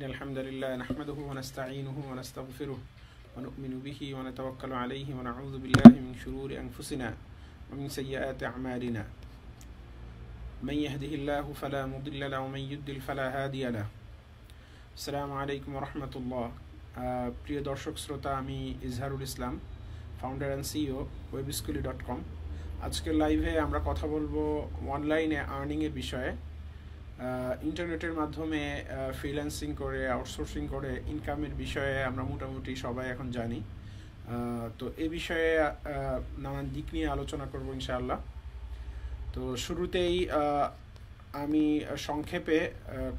إن الحمد لله نحمده ونستعينه ونستغفره ونؤمن به ونتوكل عليه ونعوذ بالله من شرور أنفسنا ومن سيئات أعمالنا من يهده الله فلا مضل له ومن يضلل فلا هادي له السلام عليكم ورحمة الله آه، প্রিয় দর্শক শ্রোতা আমি Izharul Islam founder and CEO web schooly dot com আজকের লাইভে আমরা কথা বলবো অনলাইনে আর্নিংয়ের বিষয়ে ইন্টারনেটের মাধ্যমে ফ্রিল্যান্সিং করে আউটসোর্সিং করে ইনকামের বিষয়ে আমরা মোটামুটি সবাই এখন জানি তো এ বিষয়ে নানান দিক নিয়ে আলোচনা করব ইনশাআল্লাহ তো শুরুতেই আমি সংক্ষেপে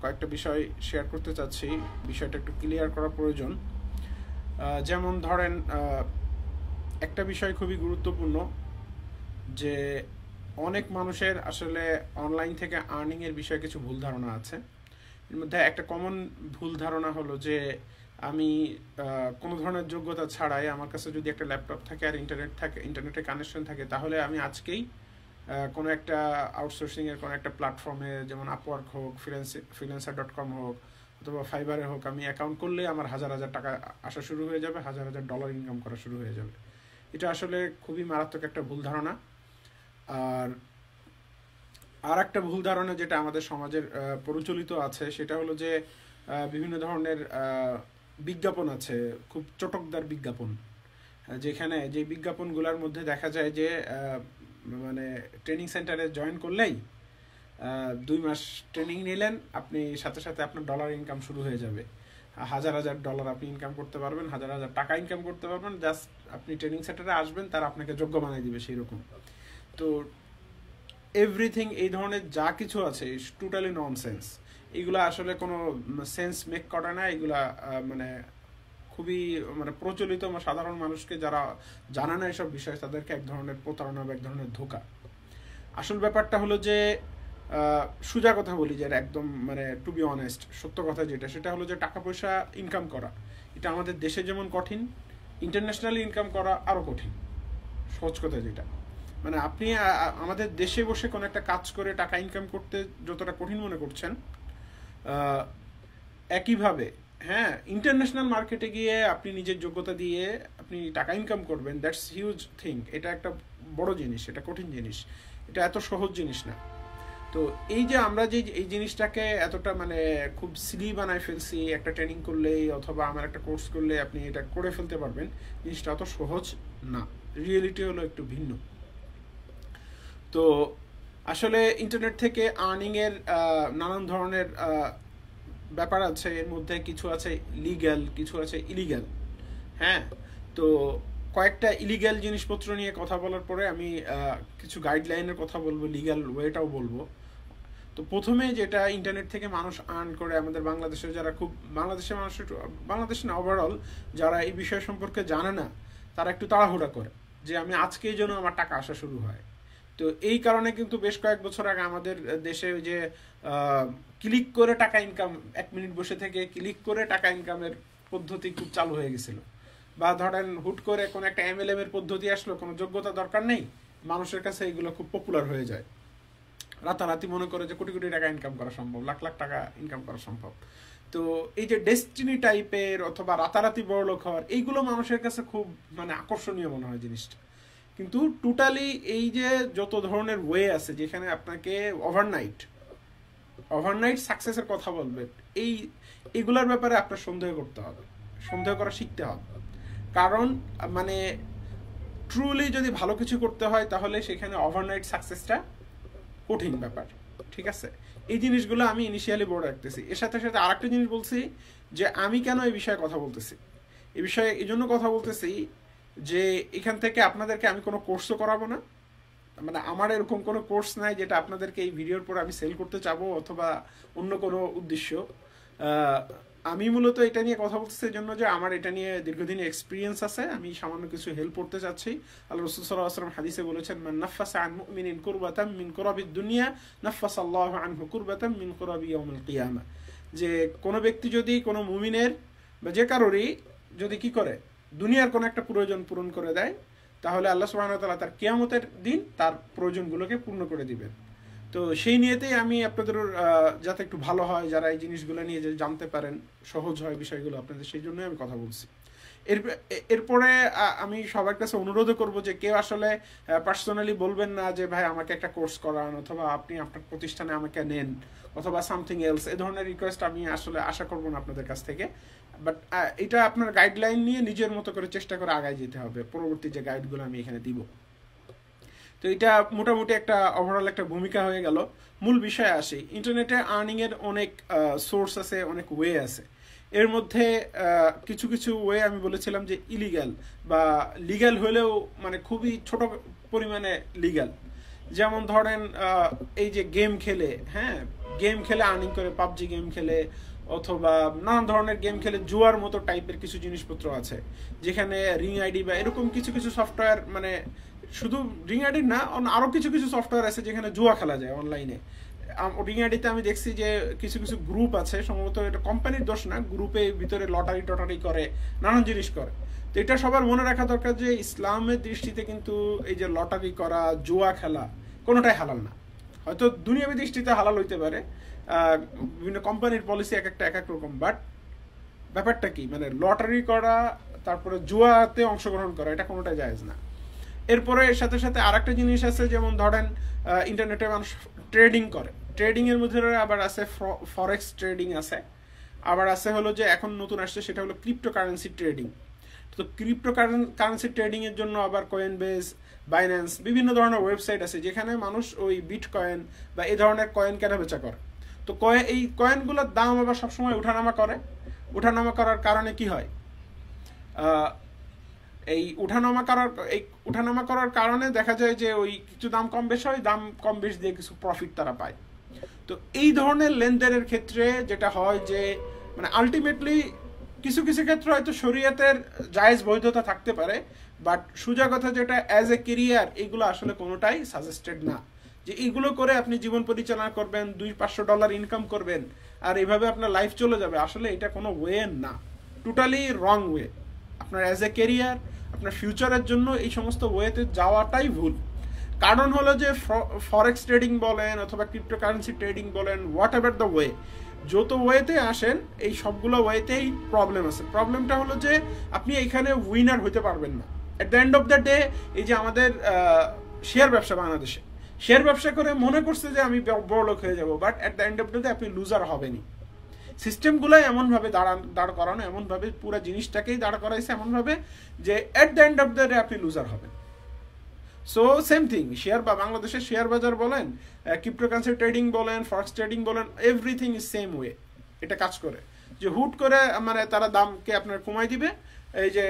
কয়েকটা বিষয় শেয়ার করতে চাচ্ছি বিষয়টা একটু ক্লিয়ার করা প্রয়োজন যেমন ধরেন একটা বিষয় খুবই গুরুত্বপূর্ণ যে অনেক মানুষের আসলে অনলাইন থেকে আর্নিংয়ের বিষয়ে কিছু ভুল ধারণা আছে এর মধ্যে একটা কমন ভুল ধারণা হলো যে আমি কোনো ধরনের যোগ্যতা ছাড়াই আমার কাছে যদি একটা ল্যাপটপ থাকে আর ইন্টারনেট থাকে ইন্টারনেটে কানেকশন থাকে তাহলে আমি আজকেই কোনো একটা আউটসোর্সিংয়ের কোনো একটা প্ল্যাটফর্মে যেমন আপওয়ার্ক হোক ফ্রিলেন্স ফিলেন্সার ডট কম হোক অথবা ফাইবারে হোক আমি অ্যাকাউন্ট করলে আমার হাজার হাজার টাকা আসা শুরু হয়ে যাবে হাজার হাজার ডলার ইনকাম করা শুরু হয়ে যাবে এটা আসলে খুবই মারাত্মক একটা ভুল ধারণা আর আর একটা ভুল ধারণা যেটা আমাদের সমাজের প্রচলিত আছে সেটা হলো যে বিভিন্ন ধরনের বিজ্ঞাপন আছে খুব চটকদার বিজ্ঞাপন যেখানে যে বিজ্ঞাপনগুলোর মধ্যে দেখা যায় যে মানে ট্রেনিং সেন্টারে জয়েন করলেই দুই মাস ট্রেনিং নিলেন আপনি সাথে সাথে আপনার ডলার ইনকাম শুরু হয়ে যাবে হাজার হাজার ডলার আপনি ইনকাম করতে পারবেন হাজার হাজার টাকা ইনকাম করতে পারবেন জাস্ট আপনি ট্রেনিং সেন্টারে আসবেন তারা আপনাকে যোগ্য বানিয়ে দিবে সেই রকম তো এভরিথিং এই ধরনের যা কিছু আছে টোটালি নন সেন্স এগুলো আসলে কোনো সেন্স মেক করে না এগুলা মানে খুবই মানে প্রচলিত সাধারণ মানুষকে যারা জানা না এসব বিষয় তাদেরকে এক ধরনের প্রতারণা বা এক ধরনের ধোকা আসল ব্যাপারটা হলো যে সোজা কথা বলি যে একদম মানে টু বি অনেস্ট সত্য কথা যেটা সেটা হলো যে টাকা পয়সা ইনকাম করা এটা আমাদের দেশে যেমন কঠিন ইন্টারন্যাশনালি ইনকাম করা আরও কঠিন সহজ কথা যেটা মানে আপনি আমাদের দেশে বসে কোনো একটা কাজ করে টাকা ইনকাম করতে যতটা কঠিন মনে করছেন একইভাবে হ্যাঁ ইন্টারন্যাশনাল মার্কেটে গিয়ে আপনি নিজের যোগ্যতা দিয়ে আপনি টাকা ইনকাম করবেন দ্যাটস হিউজ থিং এটা একটা বড় জিনিস এটা কঠিন জিনিস এটা এত সহজ জিনিস না তো এই যে আমরা যে এই জিনিসটাকে এতটা মানে খুব সিলি বানায় ফেলছি একটা ট্রেনিং করলেই অথবা আমার একটা কোর্স করলে আপনি এটা করে ফেলতে পারবেন জিনিসটা অত সহজ না রিয়েলিটি হলো একটু ভিন্ন তো আসলে ইন্টারনেট থেকে আর্নিংয়ের নানান ধরনের ব্যাপার আছে এর মধ্যে কিছু আছে লিগ্যাল কিছু আছে ইলিগ্যাল হ্যাঁ তো কয়েকটা ইলিগ্যাল জিনিসপত্র নিয়ে কথা বলার পরে আমি কিছু গাইডলাইনের কথা বলবো লিগ্যাল ওয়েটাও বলবো তো প্রথমে যেটা ইন্টারনেট থেকে মানুষ আর্ন করে আমাদের বাংলাদেশে যারা খুব বাংলাদেশের মানুষ একটু বাংলাদেশ না ওভারঅল যারা এই বিষয় সম্পর্কে জানে না তারা একটু তাড়াহুড়া করে যে আমি আজকেই যেন আমার টাকা আসা শুরু হয় তো এই কারণে কিন্তু বেশ কয়েক বছর আগে আমাদের দেশে যে ক্লিক করে টাকা ইনকাম এক মিনিট বসে থেকে ক্লিক করে টাকা ইনকামের পদ্ধতি খুব চালু হয়ে গেছিল বা ধরেন হুট করে কোনো একটা এম এর পদ্ধতি আসলো কোনো যোগ্যতা দরকার নেই মানুষের কাছে এইগুলো খুব পপুলার হয়ে যায় রাতারাতি মনে করে যে কোটি কোটি টাকা ইনকাম করা সম্ভব লাখ লাখ টাকা ইনকাম করা সম্ভব তো এই যে ডেস্টিনি টাইপের অথবা রাতারাতি বড় লোক হওয়ার এইগুলো মানুষের কাছে খুব মানে আকর্ষণীয় মনে হয় জিনিসটা কিন্তু টোটালি এই যে যত ধরনের ওয়ে আছে যেখানে আপনাকে ওভারনাইট ওভারনাইট সাকসেসের কথা বলবে এই এগুলার ব্যাপারে আপনার সন্দেহ করতে হবে সন্দেহ করা শিখতে হবে কারণ মানে ট্রুলি যদি ভালো কিছু করতে হয় তাহলে সেখানে ওভারনাইট সাকসেসটা কঠিন ব্যাপার ঠিক আছে এই জিনিসগুলো আমি ইনিশিয়ালি বড় রাখতেছি এর সাথে সাথে আরেকটা জিনিস বলছি যে আমি কেন এই বিষয়ে কথা বলতেছি এ বিষয়ে এই জন্য কথা বলতেছি যে এখান থেকে আপনাদেরকে আমি কোনো কোর্সও করাবো না মানে আমার এরকম কোনো কোর্স নাই যেটা আপনাদেরকে এই ভিডিওর পর আমি সেল করতে চাবো অথবা অন্য কোনো উদ্দেশ্য আমি মূলত এটা নিয়ে কথা সেই জন্য যে আমার এটা নিয়ে দীর্ঘদিন এক্সপিরিয়েন্স আছে আমি সামান্য কিছু হেল্প করতে চাচ্ছি আল্লাহ রসুল সাল্লাহ আসলাম হাদিসে বলেছেন মান নাফাসা আন মিন ইন কুরবাতাম মিন কুরাবি দুনিয়া নাফাস আল্লাহ আন হুকুরবাতাম মিন কুরাবি ইয়াউমুল কিয়ামা যে কোনো ব্যক্তি যদি কোনো মুমিনের বা যে কারোরই যদি কি করে দুনিয়ার কোনো একটা প্রয়োজন পূরণ করে দেয় তাহলে আল্লাহ সুবাহতাল্লাহ তার কেয়ামতের দিন তার প্রয়োজনগুলোকে পূর্ণ করে দিবেন তো সেই নিয়েতেই আমি আপনাদের যাতে একটু ভালো হয় যারা এই জিনিসগুলো নিয়ে জানতে পারেন সহজ হয় বিষয়গুলো আপনাদের সেই জন্যই আমি কথা বলছি এর এরপরে আমি সবার কাছে অনুরোধও করব যে কেউ আসলে পার্সোনালি বলবেন না যে ভাই আমাকে একটা কোর্স করান অথবা আপনি আপনার প্রতিষ্ঠানে আমাকে নেন অথবা সামথিং এলস এ ধরনের রিকোয়েস্ট আমি আসলে আশা করব না আপনাদের কাছ থেকে বাট এটা আপনার গাইডলাইন নিয়ে নিজের মতো করে চেষ্টা করে আগায় যেতে হবে পরবর্তী যে গাইডগুলো আমি এখানে দিব তো এটা মোটামুটি একটা ওভারঅল একটা ভূমিকা হয়ে গেল মূল বিষয় আসি ইন্টারনেটে আর্নিংয়ের অনেক সোর্স আছে অনেক ওয়ে আছে এর মধ্যে কিছু কিছু ওয়ে আমি বলেছিলাম যে ইলিগ্যাল বা লিগ্যাল হলেও মানে খুবই ছোট পরিমাণে লিগ্যাল যেমন ধরেন এই যে গেম খেলে হ্যাঁ গেম খেলে আর্নিং করে পাবজি গেম খেলে অথবা নানা ধরনের গেম খেলে জুয়ার মতো টাইপের কিছু জিনিসপত্র আছে যেখানে রিং আইডি বা এরকম কিছু কিছু সফটওয়্যার মানে শুধু রিং আইডি না আরও কিছু কিছু সফটওয়্যার আছে যেখানে জুয়া খেলা যায় অনলাইনে রিং আইডিতে আমি দেখছি যে কিছু কিছু গ্রুপ আছে সম্ভবত এটা কোম্পানির দোষ না গ্রুপে ভিতরে লটারি টটারি করে নানান জিনিস করে তো এটা সবার মনে রাখা দরকার যে ইসলামের দৃষ্টিতে কিন্তু এই যে লটারি করা জুয়া খেলা কোনোটাই হালাল না হয়তো দুনিয়াবী দৃষ্টিতে হালাল হইতে পারে বিভিন্ন কোম্পানির পলিসি এক একটা এক এক রকম বাট ব্যাপারটা কি মানে লটারি করা তারপরে জুয়াতে অংশগ্রহণ করা এটা কোনোটা জায়েজ না এরপরে এর সাথে সাথে আর একটা জিনিস আছে যেমন ধরেন ইন্টারনেটে মানুষ ট্রেডিং করে ট্রেডিংয়ের মধ্যে আবার আছে ফরেক্স ট্রেডিং আছে আবার আছে হলো যে এখন নতুন আসছে সেটা হলো ক্রিপ্টো কারেন্সি ট্রেডিং তো ক্রিপ্টো কারেন্সি ট্রেডিংয়ের জন্য আবার কয়েন বেস বাইন্যান্স বিভিন্ন ধরনের ওয়েবসাইট আছে যেখানে মানুষ ওই বিট কয়েন বা এই ধরনের কয়েন কেনা বেচা করে তো কয়েন এই কয়েনগুলোর দাম আবার সবসময় উঠানামা করে উঠানামা করার কারণে কি হয় এই উঠানামা করার এই উঠানামা করার কারণে দেখা যায় যে ওই কিছু দাম কম বেশ হয় দাম কম বেশ দিয়ে কিছু প্রফিট তারা পায় তো এই ধরনের লেনদেনের ক্ষেত্রে যেটা হয় যে মানে আলটিমেটলি কিছু কিছু ক্ষেত্রে হয়তো শরীয়তের জায়েজ বৈধতা থাকতে পারে বাট সোজা কথা যেটা অ্যাজ এ কেরিয়ার এগুলো আসলে কোনোটাই সাজেস্টেড না যে এইগুলো করে আপনি জীবন পরিচালনা করবেন দুই পাঁচশো ডলার ইনকাম করবেন আর এভাবে আপনার লাইফ চলে যাবে আসলে এটা কোনো ওয়ে না টোটালি রং ওয়ে আপনার অ্যাজ এ কেরিয়ার আপনার ফিউচারের জন্য এই সমস্ত ওয়েতে যাওয়াটাই ভুল কারণ হলো যে ফরেক্স ট্রেডিং বলেন অথবা ক্রিপ্টোকারেন্সি ট্রেডিং বলেন হোয়াট এভার দ্য ওয়ে যত ওয়েতে আসেন এই সবগুলো ওয়েতেই প্রবলেম আছে প্রবলেমটা হলো যে আপনি এখানে উইনার হইতে পারবেন না at the end of the day এই যে আমাদের শেয়ার ব্যবসা বাংলাদেশে শেয়ার ব্যবসা করে মনে করছে যে আমি বড় লোক হয়ে যাবো but at the end of ডেতে আপনি লুজার হবেনি সিস্টেমগুলো এমনভাবে দাঁড়ান দাঁড় করানো এমনভাবে পুরো জিনিসটাকেই দাঁড় করাইছে এমনভাবে যে at the end of the day আপনি লুজার হবেন সো সেম থিং শেয়ার বা বাংলাদেশের শেয়ার বাজার বলেন ক্রিপ্টোকারেন্সি ট্রেডিং বলেন ফরেক্স ট্রেডিং বলেন এভরিথিং ইজ সেম ওয়ে এটা কাজ করে যে হুট করে মানে তারা দামকে আপনার কমাই দিবে এই যে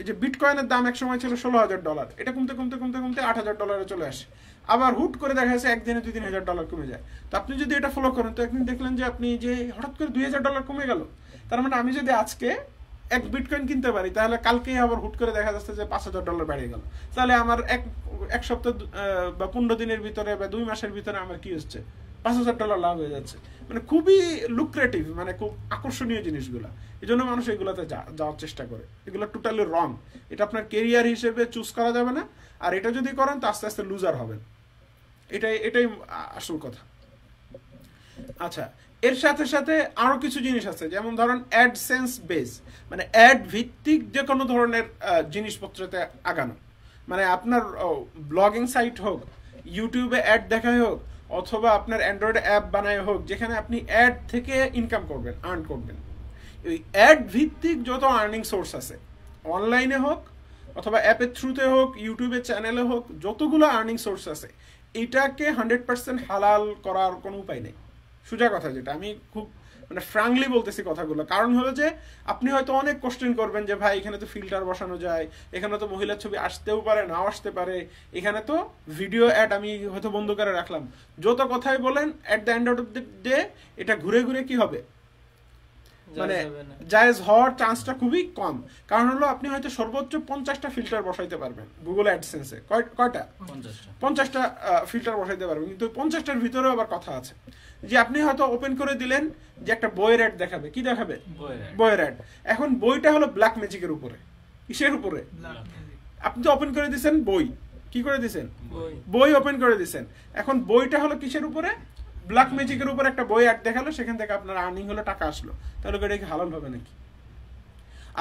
এই যে বিটকয়েনের দাম এক সময় ছিল ষোলো হাজার ডলার এটা কমতে কমতে কমতে কমতে আট হাজার ডলারে চলে আসে আবার হুট করে দেখা যাচ্ছে একদিনে দুই তিন হাজার ডলার কমে যায় তো আপনি যদি এটা ফলো করেন তো একদিন দেখলেন যে আপনি যে হঠাৎ করে দুই হাজার ডলার কমে গেল তার মানে আমি যদি আজকে এক বিটকয়েন কিনতে পারি তাহলে কালকেই আবার হুট করে দেখা যাচ্ছে যে পাঁচ হাজার ডলার বেড়ে গেল তাহলে আমার এক এক সপ্তাহ বা পনেরো দিনের ভিতরে বা দুই মাসের ভিতরে আমার কি হচ্ছে পাঁচ হাজার ডলার লাভ হয়ে যাচ্ছে মানে খুবই লুক্রেটিভ মানে খুব আকর্ষণীয় জিনিসগুলো এই জন্য মানুষ এগুলোতে যাওয়ার চেষ্টা করে এগুলো টোটালি রং এটা আপনার কেরিয়ার হিসেবে চুজ করা যাবে না আর এটা যদি করেন তো আস্তে আস্তে লুজার হবেন এটাই এটাই আসল কথা আচ্ছা এর সাথে সাথে আরও কিছু জিনিস আছে যেমন ধরেন অ্যাডসেন্স বেস মানে অ্যাড ভিত্তিক যে কোনো ধরনের জিনিসপত্রতে আগানো মানে আপনার ব্লগিং সাইট হোক ইউটিউবে অ্যাড দেখাই হোক অথবা আপনার অ্যান্ড্রয়েড অ্যাপ বানায় হোক যেখানে আপনি অ্যাড থেকে ইনকাম করবেন আর্ন করবেন ওই অ্যাড ভিত্তিক যত আর্নিং সোর্স আছে অনলাইনে হোক অথবা অ্যাপের থ্রুতে হোক ইউটিউবের চ্যানেলে হোক যতগুলো আর্নিং সোর্স আছে এটাকে হান্ড্রেড পার্সেন্ট হালাল করার কোনো উপায় নেই সোজা কথা যেটা আমি খুব মানে ফ্রাঙ্কলি বলতেছি কথাগুলো কারণ হলো যে আপনি হয়তো অনেক কোশ্চেন করবেন যে ভাই এখানে তো ফিল্টার বসানো যায় এখানে তো মহিলার ছবি আসতেও পারে নাও আসতে পারে এখানে তো ভিডিও অ্যাড আমি হয়তো বন্ধ করে রাখলাম যত কথাই বলেন at the end of the day এটা ঘুরে ঘুরে কি হবে মানে জায়েজ হওয়ার চান্সটা খুবই কম কারণ হলো আপনি হয়তো সর্বোচ্চ পঞ্চাশটা ফিল্টার বসাইতে পারবেন গুগল অ্যাডসেন্সে কয়টা পঞ্চাশটা ফিল্টার বসাইতে পারবেন কিন্তু পঞ্চাশটার ভিতরেও আবার কথা আছে যে আপনি হয়তো ওপেন করে দিলেন যে একটা বইয়ের অ্যাড দেখাবে কি দেখাবে বইয়ের অ্যাড এখন বইটা হলো ব্ল্যাক ম্যাজিকের উপরে কিসের উপরে আপনি তো ওপেন করে দিয়েছেন বই কি করে দিয়েছেন বই ওপেন করে দিয়েছেন এখন বইটা হলো কিসের উপরে ব্ল্যাক ম্যাজিকের উপর একটা বই অ্যাড দেখালো সেখান থেকে আপনার আর্নিং হলো টাকা আসলো তাহলে এটা কি হালাল হবে নাকি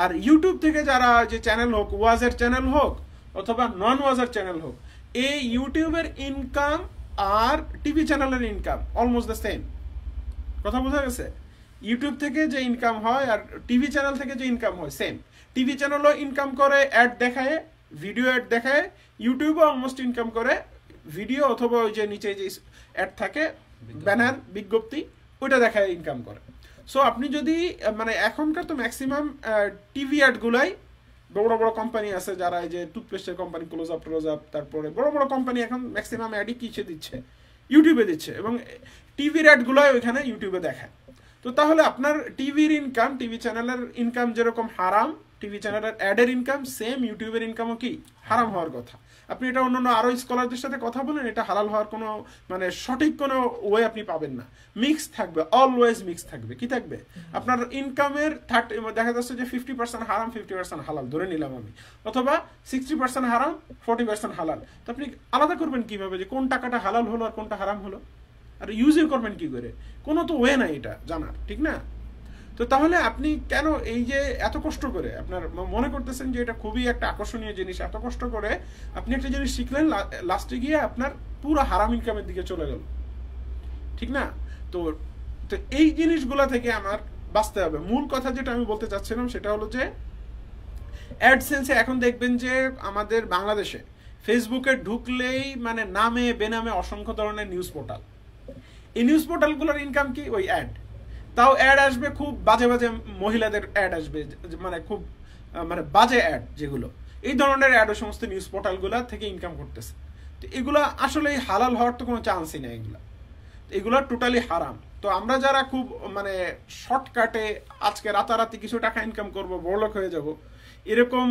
আর ইউটিউব থেকে যারা যে চ্যানেল হোক ওয়াজের চ্যানেল হোক অথবা নন ওয়াজার চ্যানেল হোক এই ইউটিউবের ইনকাম আর টিভি চ্যানেলের ইনকাম অলমোস্ট দ্য সেম কথা বোঝা গেছে ইউটিউব থেকে যে ইনকাম হয় আর টিভি চ্যানেল থেকে যে ইনকাম হয় সেম টিভি চ্যানেলও ইনকাম করে অ্যাড দেখায় ভিডিও অ্যাড দেখায় ইউটিউবও অলমোস্ট ইনকাম করে ভিডিও অথবা ওই যে নিচে যে অ্যাড থাকে ব্যানার বিজ্ঞপ্তি ওইটা দেখায় ইনকাম করে সো আপনি যদি মানে এখনকার তো ম্যাক্সিমাম টিভি অ্যাডগুলাই বড় বড় কোম্পানি আছে যারা এই যে টুথপেস্টের company close up close up তারপরে বড় বড় কোম্পানি এখন ম্যাক্সিমাম অ্যাডই কিসে দিচ্ছে ইউটিউবে দিচ্ছে এবং টিভির অ্যাডগুলাই ওইখানে ইউটিউবে দেখায় তো তাহলে আপনার টিভির ইনকাম টিভি চ্যানেলের ইনকাম যেরকম হারাম টিভি চ্যানেলের অ্যাডের ইনকাম সেম ইউটিউবের ইনকামও কি হারাম হওয়ার কথা আপনি এটা অন্য আরও স্কলারদের সাথে কথা বলেন এটা হালাল হওয়ার কোনো মানে সঠিক কোনো ওয়ে আপনি পাবেন না মিক্স থাকবে অলওয়েজ মিক্স থাকবে কি থাকবে আপনার ইনকামের থার্টি দেখা যাচ্ছে যে ফিফটি পার্সেন্ট হারাম ফিফটি পার্সেন্ট হালাল ধরে নিলাম আমি অথবা সিক্সটি পার্সেন্ট হারাম ফোর্টি পার্সেন্ট হালাল তো আপনি আলাদা করবেন কীভাবে যে কোন টাকাটা হালাল হলো আর কোনটা হারাম হলো আর ইউজই করবেন কি করে কোনো তো ওয়ে নাই এটা জানার ঠিক না তো তাহলে আপনি কেন এই যে এত কষ্ট করে আপনার মনে করতেছেন যে এটা খুবই একটা আকর্ষণীয় জিনিস এত কষ্ট করে আপনি একটা জিনিস শিখলেন লাস্টে গিয়ে আপনার পুরো হারাম ইনকামের দিকে চলে গেল ঠিক না তো তো এই জিনিসগুলা থেকে আমার বাঁচতে হবে মূল কথা যেটা আমি বলতে চাচ্ছিলাম সেটা হলো যে অ্যাডসেন্সে এখন দেখবেন যে আমাদের বাংলাদেশে ফেসবুকে ঢুকলেই মানে নামে বেনামে অসংখ্য ধরনের নিউজ পোর্টাল এই নিউজ পোর্টালগুলোর ইনকাম কি ওই অ্যাড তাও অ্যাড আসবে খুব বাজে বাজে মহিলাদের অ্যাড আসবে মানে খুব মানে বাজে অ্যাড যেগুলো এই ধরনের অ্যাড ও সমস্ত নিউজ পোর্টালগুলো থেকে ইনকাম করতেছে তো এগুলো আসলে হালাল হওয়ার তো কোনো চান্সই নেই এগুলো এগুলো টোটালি হারাম তো আমরা যারা খুব মানে শর্টকাটে আজকে রাতারাতি কিছু টাকা ইনকাম করব বড়লোক হয়ে যাব এরকম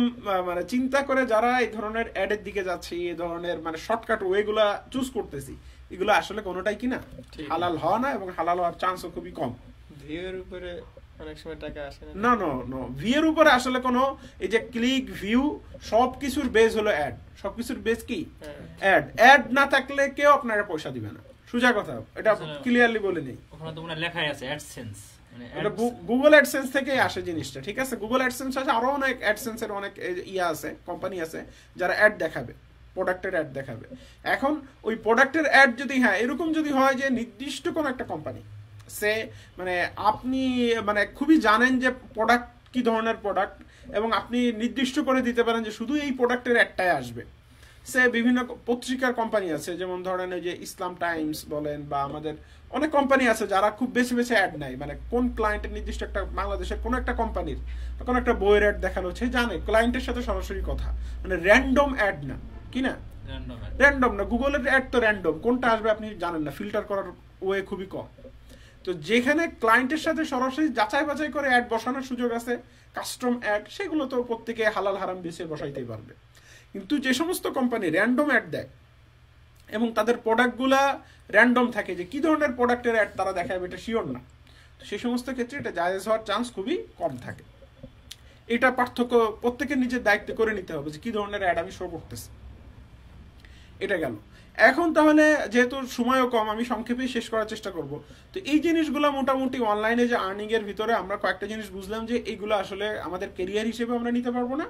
মানে চিন্তা করে যারা এই ধরনের অ্যাডের দিকে যাচ্ছে এই ধরনের মানে শর্টকাট ওয়েগুলা চুজ করতেছি এগুলো আসলে কোনোটাই কিনা হালাল হওয়া না এবং হালাল হওয়ার চান্সও খুবই কম ভিউয়ের উপরে অনেক সময় টাকা আসে না না না ভিউয়ের উপরে আসলে কোনো এই যে ক্লিক ভিউ সবকিছুর বেস হলো অ্যাড সবকিছুর বেস কি অ্যাড অ্যাড না থাকলে কেউ আপনারা পয়সা দিবে না সোজা কথা এটা ক্লিয়ারলি আচ্ছা, বলে নেই ওখানে তো মনে লেখাই আছে অ্যাডসেন্স গুগল অ্যাডসেন্স থেকে আসে জিনিসটা ঠিক আছে গুগল অ্যাডসেন্স আছে আরো অনেক অ্যাডসেন্সের অনেক ইয়া আছে কোম্পানি আছে যারা অ্যাড দেখাবে প্রোডাক্টের অ্যাড দেখাবে এখন ওই প্রোডাক্টের অ্যাড যদি হ্যাঁ এরকম যদি হয় যে নির্দিষ্ট কোন একটা কোম্পানি সে মানে আপনি মানে খুবই জানেন যে প্রোডাক্ট কি ধরনের প্রোডাক্ট এবং আপনি নির্দিষ্ট করে দিতে পারেন যে শুধু এই প্রোডাক্টের একটাই আসবে সে বিভিন্ন পত্রিকার কোম্পানি আছে যেমন ধরেন ওই যে ইসলাম টাইমস বলেন বা আমাদের অনেক কোম্পানি আছে যারা খুব বেশি বেশি অ্যাড নেয় মানে কোন ক্লায়েন্টের নির্দিষ্ট একটা বাংলাদেশের কোনো একটা কোম্পানির কোনো একটা বইয়ের অ্যাড দেখানো হচ্ছে জানে ক্লায়েন্টের সাথে সরাসরি কথা মানে র্যান্ডম অ্যাড না কি না র্যান্ডম না গুগলের অ্যাড তো র্যান্ডম কোনটা আসবে আপনি জানেন না ফিল্টার করার ওয়ে খুবই কম তো যেখানে ক্লায়েন্টের সাথে সরাসরি যাচাই বাছাই করে অ্যাড বসানোর সুযোগ আছে কাস্টম অ্যাড সেগুলো তো প্রত্যেকে হালাল হারাম বেছে বসাইতেই পারবে কিন্তু যে সমস্ত কোম্পানি র্যান্ডম অ্যাড দেয় এবং তাদের প্রোডাক্টগুলা র্যান্ডম থাকে যে কি ধরনের প্রোডাক্টের অ্যাড তারা দেখাবে এটা শিওর না তো সে সমস্ত ক্ষেত্রে এটা জায়েজ হওয়ার চান্স খুবই কম থাকে এটা পার্থক্য প্রত্যেকের নিজের দায়িত্ব করে নিতে হবে যে কি ধরনের অ্যাড আমি শো করতেছি এটা গেল এখন তাহলে যেহেতু সময়ও কম আমি সংক্ষেপে শেষ করার চেষ্টা করব তো এই জিনিসগুলো মোটামুটি অনলাইনে যে আর্নিং এর ভিতরে আমরা কয়েকটা জিনিস বুঝলাম যে এইগুলো আসলে আমাদের কেরিয়ার হিসেবে আমরা নিতে পারবো না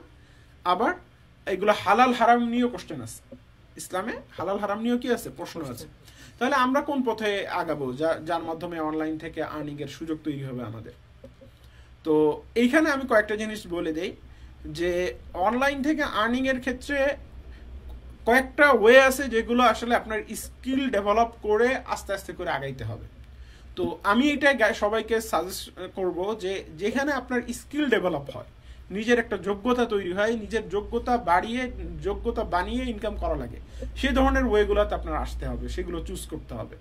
আবার এগুলো হালাল হারাম নিয়েও কোশ্চেন আছে ইসলামে হালাল হারাম নিয়েও কি আছে প্রশ্ন আছে তাহলে আমরা কোন পথে আগাবো যা যার মাধ্যমে অনলাইন থেকে আর্নিং এর সুযোগ তৈরি হবে আমাদের তো এইখানে আমি কয়েকটা জিনিস বলে দেই যে অনলাইন থেকে আর্নিং এর ক্ষেত্রে কয়েকটা ওয়ে আছে যেগুলো আসলে আপনার স্কিল ডেভেলপ করে আস্তে আস্তে করে আগাইতে হবে তো আমি এটা সবাইকে সাজেস্ট করব যে যেখানে আপনার স্কিল ডেভেলপ হয় নিজের একটা যোগ্যতা তৈরি হয় নিজের যোগ্যতা বাড়িয়ে যোগ্যতা বানিয়ে ইনকাম করা লাগে সে ধরনের ওয়েগুলোতে আপনার আসতে হবে সেগুলো চুজ করতে হবে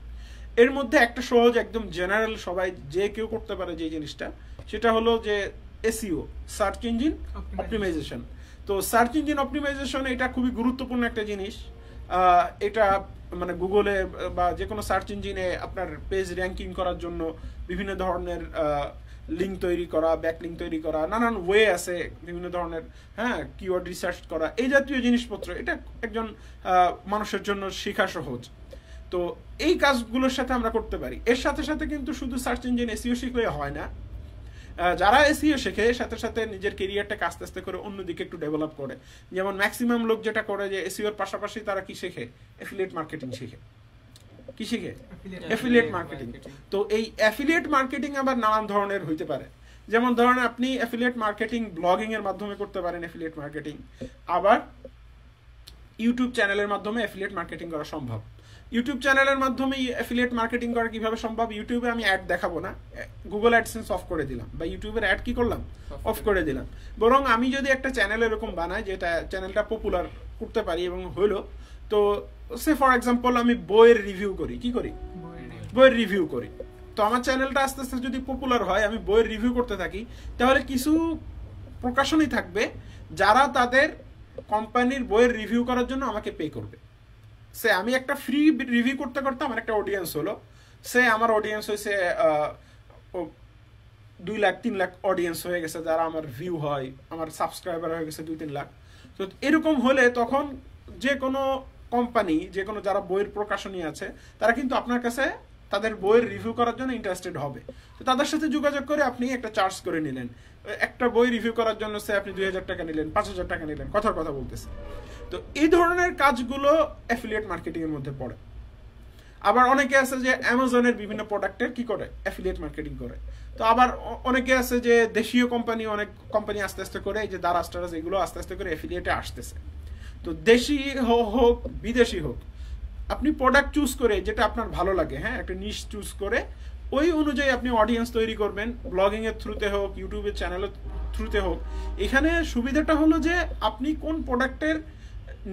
এর মধ্যে একটা সহজ একদম জেনারেল সবাই যে কেউ করতে পারে যে জিনিসটা সেটা হলো যে এসিও সার্চ ইঞ্জিন অপটিমাইজেশন তো সার্চ ইঞ্জিন অপটিমাইজেশন এটা খুবই গুরুত্বপূর্ণ একটা জিনিস এটা মানে গুগলে বা যে কোনো সার্চ ইঞ্জিনে আপনার পেজ র্যাঙ্কিং করার জন্য বিভিন্ন ধরনের লিঙ্ক তৈরি করা লিঙ্ক তৈরি করা নানান ওয়ে আছে বিভিন্ন ধরনের হ্যাঁ কিওয়ার্ড রিসার্চ করা এই জাতীয় জিনিসপত্র এটা একজন মানুষের জন্য শেখা সহজ তো এই কাজগুলোর সাথে আমরা করতে পারি এর সাথে সাথে কিন্তু শুধু সার্চ ইঞ্জিন এসিও শিখলে হয় না যারা এসিও শেখে সাথে সাথে নিজের কেরিয়ারটাকে আস্তে আস্তে করে অন্যদিকে একটু ডেভেলপ করে যেমন ম্যাক্সিমাম লোক যেটা করে যে এসিওর পাশাপাশি তারা কি শেখে অ্যাফিলিয়েট মার্কেটিং শেখে কি শেখে অ্যাফিলিয়েট মার্কেটিং তো এই অ্যাফিলিয়েট মার্কেটিং আবার নানান ধরনের হইতে পারে যেমন ধরেন আপনি অ্যাফিলিয়েট মার্কেটিং ব্লগিং এর মাধ্যমে করতে পারেন অ্যাফিলিয়েট মার্কেটিং আবার ইউটিউব চ্যানেলের মাধ্যমে অ্যাফিলিয়েট মার্কেটিং করা সম্ভব ইউটিউব চ্যানেলের মাধ্যমে অ্যাফিলিয়েট মার্কেটিং করা কীভাবে সম্ভব ইউটিউবে আমি অ্যাড দেখাবো না গুগল অ্যাডসেন্স অফ করে দিলাম বা ইউটিউবের অ্যাড কী করলাম অফ করে দিলাম বরং আমি যদি একটা চ্যানেল এরকম বানাই যেটা চ্যানেলটা পপুলার করতে পারি এবং হলো তো সে ফর এক্সাম্পল আমি বইয়ের রিভিউ করি কি করি বইয়ের রিভিউ করি তো আমার চ্যানেলটা আস্তে আস্তে যদি পপুলার হয় আমি বইয়ের রিভিউ করতে থাকি তাহলে কিছু প্রকাশনই থাকবে যারা তাদের কোম্পানির বইয়ের রিভিউ করার জন্য আমাকে পে করবে সে আমি একটা ফ্রি রিভিউ করতে করতে আমার একটা অডিয়েন্স হলো সে আমার অডিয়েন্স হয়েছে দুই লাখ তিন লাখ অডিয়েন্স হয়ে গেছে যারা আমার ভিউ হয় আমার সাবস্ক্রাইবার হয়ে গেছে দুই তিন লাখ তো এরকম হলে তখন যে কোনো কোম্পানি যে কোনো যারা বইয়ের প্রকাশনী আছে তারা কিন্তু আপনার কাছে তাদের বইয়ের রিভিউ করার জন্য ইন্টারেস্টেড হবে তো তাদের সাথে যোগাযোগ করে আপনি একটা চার্জ করে নিলেন একটা বই রিভিউ করার জন্য সে আপনি দুই হাজার টাকা নিলেন পাঁচ হাজার টাকা নিলেন কথার কথা বলতেছে তো এই ধরনের কাজগুলো অ্যাফিলিয়েট মার্কেটিংয়ের মধ্যে পড়ে আবার অনেকে আছে যে অ্যামাজনের বিভিন্ন প্রোডাক্টের কি করে অ্যাফিলিয়েট মার্কেটিং করে তো আবার অনেকে আছে যে দেশীয় কোম্পানি অনেক কোম্পানি আস্তে আস্তে করে এই যে দারাজ টারাজ এগুলো আস্তে আস্তে করে অ্যাফিলিয়েটে আসতেছে তো দেশি হোক বিদেশি হোক আপনি প্রোডাক্ট চুজ করে যেটা আপনার ভালো লাগে হ্যাঁ একটা নিশ চুজ করে ওই অনুযায়ী আপনি অডিয়েন্স তৈরি করবেন এর থ্রুতে হোক ইউটিউবের চ্যানেলের থ্রুতে হোক এখানে সুবিধাটা হলো যে আপনি কোন প্রোডাক্টের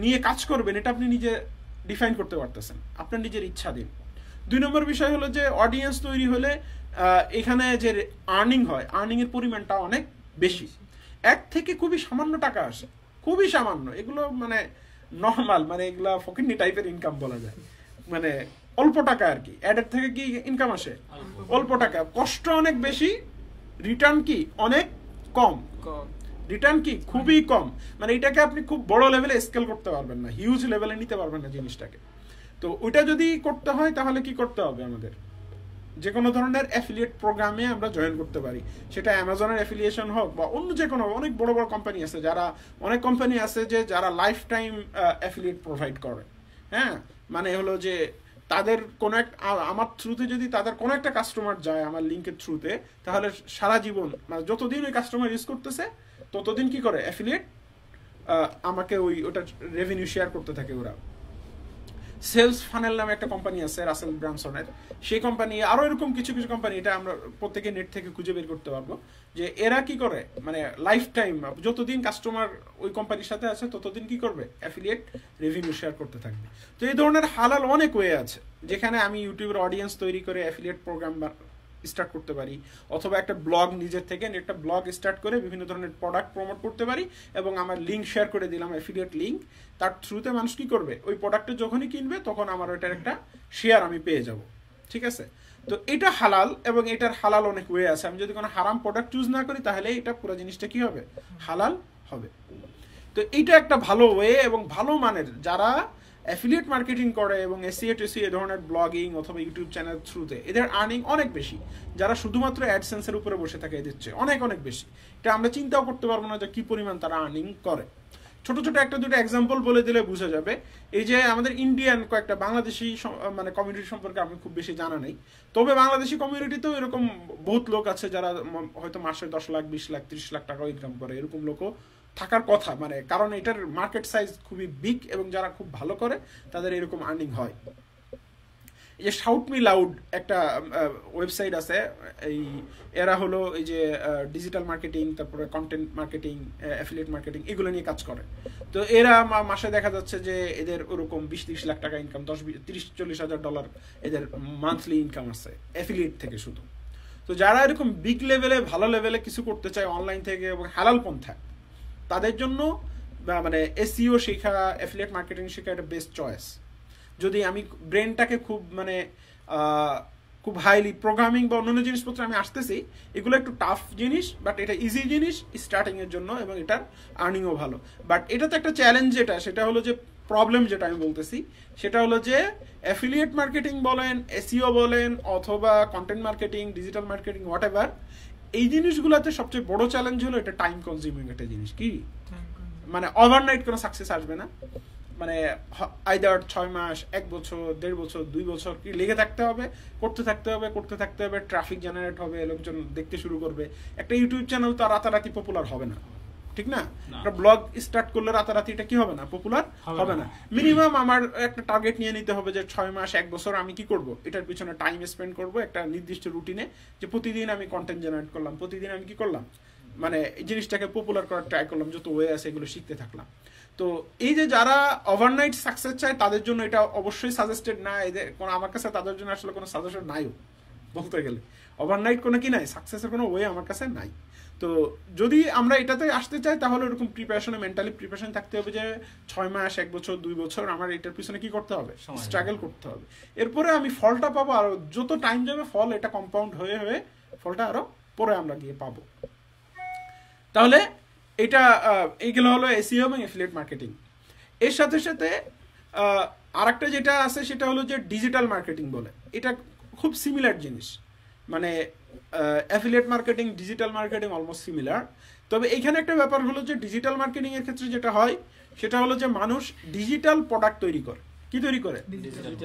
নিয়ে কাজ করবেন এটা আপনি নিজে ডিফাইন করতে পারতেছেন আপনার নিজের ইচ্ছা দিন দুই নম্বর বিষয় হলো যে অডিয়েন্স তৈরি হলে এখানে যে আর্নিং হয় আর্নিংয়ের পরিমাণটা অনেক বেশি এক থেকে খুবই সামান্য টাকা আসে খুবই সামান্য এগুলো মানে নর্মাল মানে এগুলো ফকিন্নি টাইপের ইনকাম বলা যায় মানে অল্প টাকা আর কি অ্যাডের থেকে কি ইনকাম আসে অল্প টাকা কষ্ট অনেক বেশি রিটার্ন কি অনেক কম রিটার্ন কি খুবই কম মানে এটাকে আপনি খুব বড় লেভেলে স্কেল করতে পারবেন না হিউজ লেভেলে নিতে পারবেন না জিনিসটাকে তো ওইটা যদি করতে হয় তাহলে কি করতে হবে আমাদের যে কোনো ধরনের অ্যাফিলিয়েট প্রোগ্রামে আমরা জয়েন করতে পারি সেটা অ্যামাজনের অ্যাফিলিয়েশন হোক বা অন্য যে কোনো অনেক বড় বড় কোম্পানি আছে যারা অনেক কোম্পানি আছে যে যারা লাইফ টাইম অ্যাফিলিয়েট প্রোভাইড করে হ্যাঁ মানে হলো যে তাদের কোনো এক আমার থ্রুতে যদি তাদের কোনো একটা কাস্টমার যায় আমার লিঙ্কের থ্রুতে তাহলে সারা জীবন মানে যতদিন ওই কাস্টমার ইউজ করতেছে ততদিন কি করে অ্যাফিলিয়েট আমাকে ওই ওটা রেভিনিউ শেয়ার করতে থাকে ওরা সেলস ফানেল নামে একটা কোম্পানি আছে রাসেল ব্রামসনের সেই কোম্পানি আরও এরকম কিছু কিছু কোম্পানি এটা আমরা প্রত্যেকে নেট থেকে খুঁজে বের করতে পারবো যে এরা কি করে মানে লাইফ টাইম যতদিন কাস্টমার ওই কোম্পানির সাথে আছে ততদিন কি করবে অ্যাফিলিয়েট রেভিনিউ শেয়ার করতে থাকবে তো এই ধরনের হালাল অনেক ওয়ে আছে যেখানে আমি ইউটিউবের অডিয়েন্স তৈরি করে অ্যাফিলিয়েট প্রোগ্রাম স্টার্ট করতে পারি অথবা একটা ব্লগ নিজের থেকে একটা ব্লগ স্টার্ট করে বিভিন্ন ধরনের প্রোডাক্ট প্রমোট করতে পারি এবং আমার লিঙ্ক শেয়ার করে দিলাম অ্যাফিলিয়েট লিঙ্ক তার থ্রুতে মানুষ কী করবে ওই প্রোডাক্টটা যখনই কিনবে তখন আমার ওইটার একটা শেয়ার আমি পেয়ে যাব ঠিক আছে তো এটা হালাল এবং এটার হালাল অনেক ওয়ে আছে আমি যদি কোনো হারাম প্রোডাক্ট চুজ না করি তাহলে এটা পুরো জিনিসটা কি হবে হালাল হবে তো এটা একটা ভালো ওয়ে এবং ভালো মানের যারা অ্যাফিলিয়েট মার্কেটিং করে এবং এসিএ টেসি এ ধরনের ব্লগিং অথবা ইউটিউব চ্যানেল থ্রুতে এদের আর্নিং অনেক বেশি যারা শুধুমাত্র অ্যাডসেন্সের উপরে বসে থাকে এদের চেয়ে অনেক অনেক বেশি এটা আমরা চিন্তাও করতে পারবো না যে কী পরিমাণ তারা আর্নিং করে ছোট ছোট একটা দুটো এক্সাম্পল বলে দিলে বোঝা যাবে এই যে আমাদের ইন্ডিয়ান কয়েকটা বাংলাদেশি মানে কমিউনিটি সম্পর্কে আমি খুব বেশি জানা নেই তবে বাংলাদেশি কমিউনিটিতেও এরকম বহুত লোক আছে যারা হয়তো মাসে দশ লাখ বিশ লাখ ত্রিশ লাখ টাকাও ইনকাম করে এরকম লোকও থাকার কথা মানে কারণ এটার মার্কেট সাইজ খুবই বিগ এবং যারা খুব ভালো করে তাদের এরকম আর্নিং হয় এই যে শাউট মি লাউড একটা ওয়েবসাইট আছে এই এরা হলো এই যে ডিজিটাল মার্কেটিং তারপরে কন্টেন্ট মার্কেটিং অ্যাফিলিয়েট মার্কেটিং এগুলো নিয়ে কাজ করে তো এরা মাসে দেখা যাচ্ছে যে এদের ওরকম বিশ তিরিশ লাখ টাকা ইনকাম দশ তিরিশ চল্লিশ হাজার ডলার এদের মান্থলি ইনকাম আছে অ্যাফিলিয়েট থেকে শুধু তো যারা এরকম বিগ লেভেলে ভালো লেভেলে কিছু করতে চায় অনলাইন থেকে এবং হালাল পন্থায় তাদের জন্য মানে এসিও শেখা অ্যাফিলিয়েট মার্কেটিং শেখা একটা বেস্ট চয়েস যদি আমি ব্রেনটাকে খুব মানে খুব হাইলি প্রোগ্রামিং বা অন্যান্য জিনিসপত্র আমি আসতেছি এগুলো একটু টাফ জিনিস বাট এটা ইজি জিনিস স্টার্টিংয়ের জন্য এবং এটার আর্নিংও ভালো বাট এটা তো একটা চ্যালেঞ্জ যেটা সেটা হলো যে প্রবলেম যেটা আমি বলতেছি সেটা হলো যে অ্যাফিলিয়েট মার্কেটিং বলেন এসিও e বলেন অথবা content marketing digital marketing whatever এই জিনিসগুলোতে সবচেয়ে বড় চ্যালেঞ্জ হলো এটা টাইম কনজিউমিং একটা জিনিস কি মানে ওভারনাইট কোনো সাকসেস আসবে না মানে আইদার ছয় মাস এক বছর দেড় বছর দুই বছর কি লেগে থাকতে হবে করতে থাকতে হবে করতে থাকতে হবে ট্রাফিক জেনারেট হবে লোকজন দেখতে শুরু করবে একটা ইউটিউব চ্যানেল তো রাতারাতি পপুলার হবে না ঠিক না একটা ব্লগ স্টার্ট করলে রাতারাতি এটা কি হবে না পপুলার হবে না মিনিমাম আমার একটা টার্গেট নিয়ে নিতে হবে যে ছয় মাস এক বছর আমি কি করব এটার পিছনে টাইম স্পেন্ড করব একটা নির্দিষ্ট রুটিনে যে প্রতিদিন আমি কন্টেন্ট জেনারেট করলাম প্রতিদিন আমি কি করলাম মানে এই জিনিসটাকে পপুলার করার ট্রাই করলাম যত ওয়ে আছে এগুলো শিখতে থাকলাম তো এই যে যারা ওভারনাইট সাকসেস চায় তাদের জন্য এটা অবশ্যই সাজেস্টেড না এদের কোনো আমার কাছে তাদের জন্য আসলে কোনো সাজেশন নাইও বলতে গেলে ওভারনাইট কোনো কি নাই সাকসেসের কোনো ওয়ে আমার কাছে নাই তো যদি আমরা এটাতে আসতে চাই তাহলে ওরকম প্রিপারেশনে মেন্টালি প্রিপারেশন থাকতে হবে যে ছয় মাস এক বছর দুই বছর আমার এটার পিছনে কি করতে হবে স্ট্রাগল করতে হবে এরপরে আমি ফলটা পাবো আর যত টাইম যাবে ফল এটা কম্পাউন্ড হয়ে হয়ে ফলটা আরও পরে আমরা গিয়ে পাবো তাহলে এটা এইগুলো হলো এসিও e এবং এফিলেট মার্কেটিং এর সাথে সাথে আরেকটা যেটা আছে সেটা হলো যে ডিজিটাল মার্কেটিং বলে এটা খুব সিমিলার জিনিস মানে affiliate marketing digital marketing almost similar তবে এখানে একটা ব্যাপার হলো যে ডিজিটাল মার্কেটিং এর ক্ষেত্রে যেটা হয় সেটা হলো যে মানুষ ডিজিটাল প্রোডাক্ট তৈরি করে কি তৈরি করে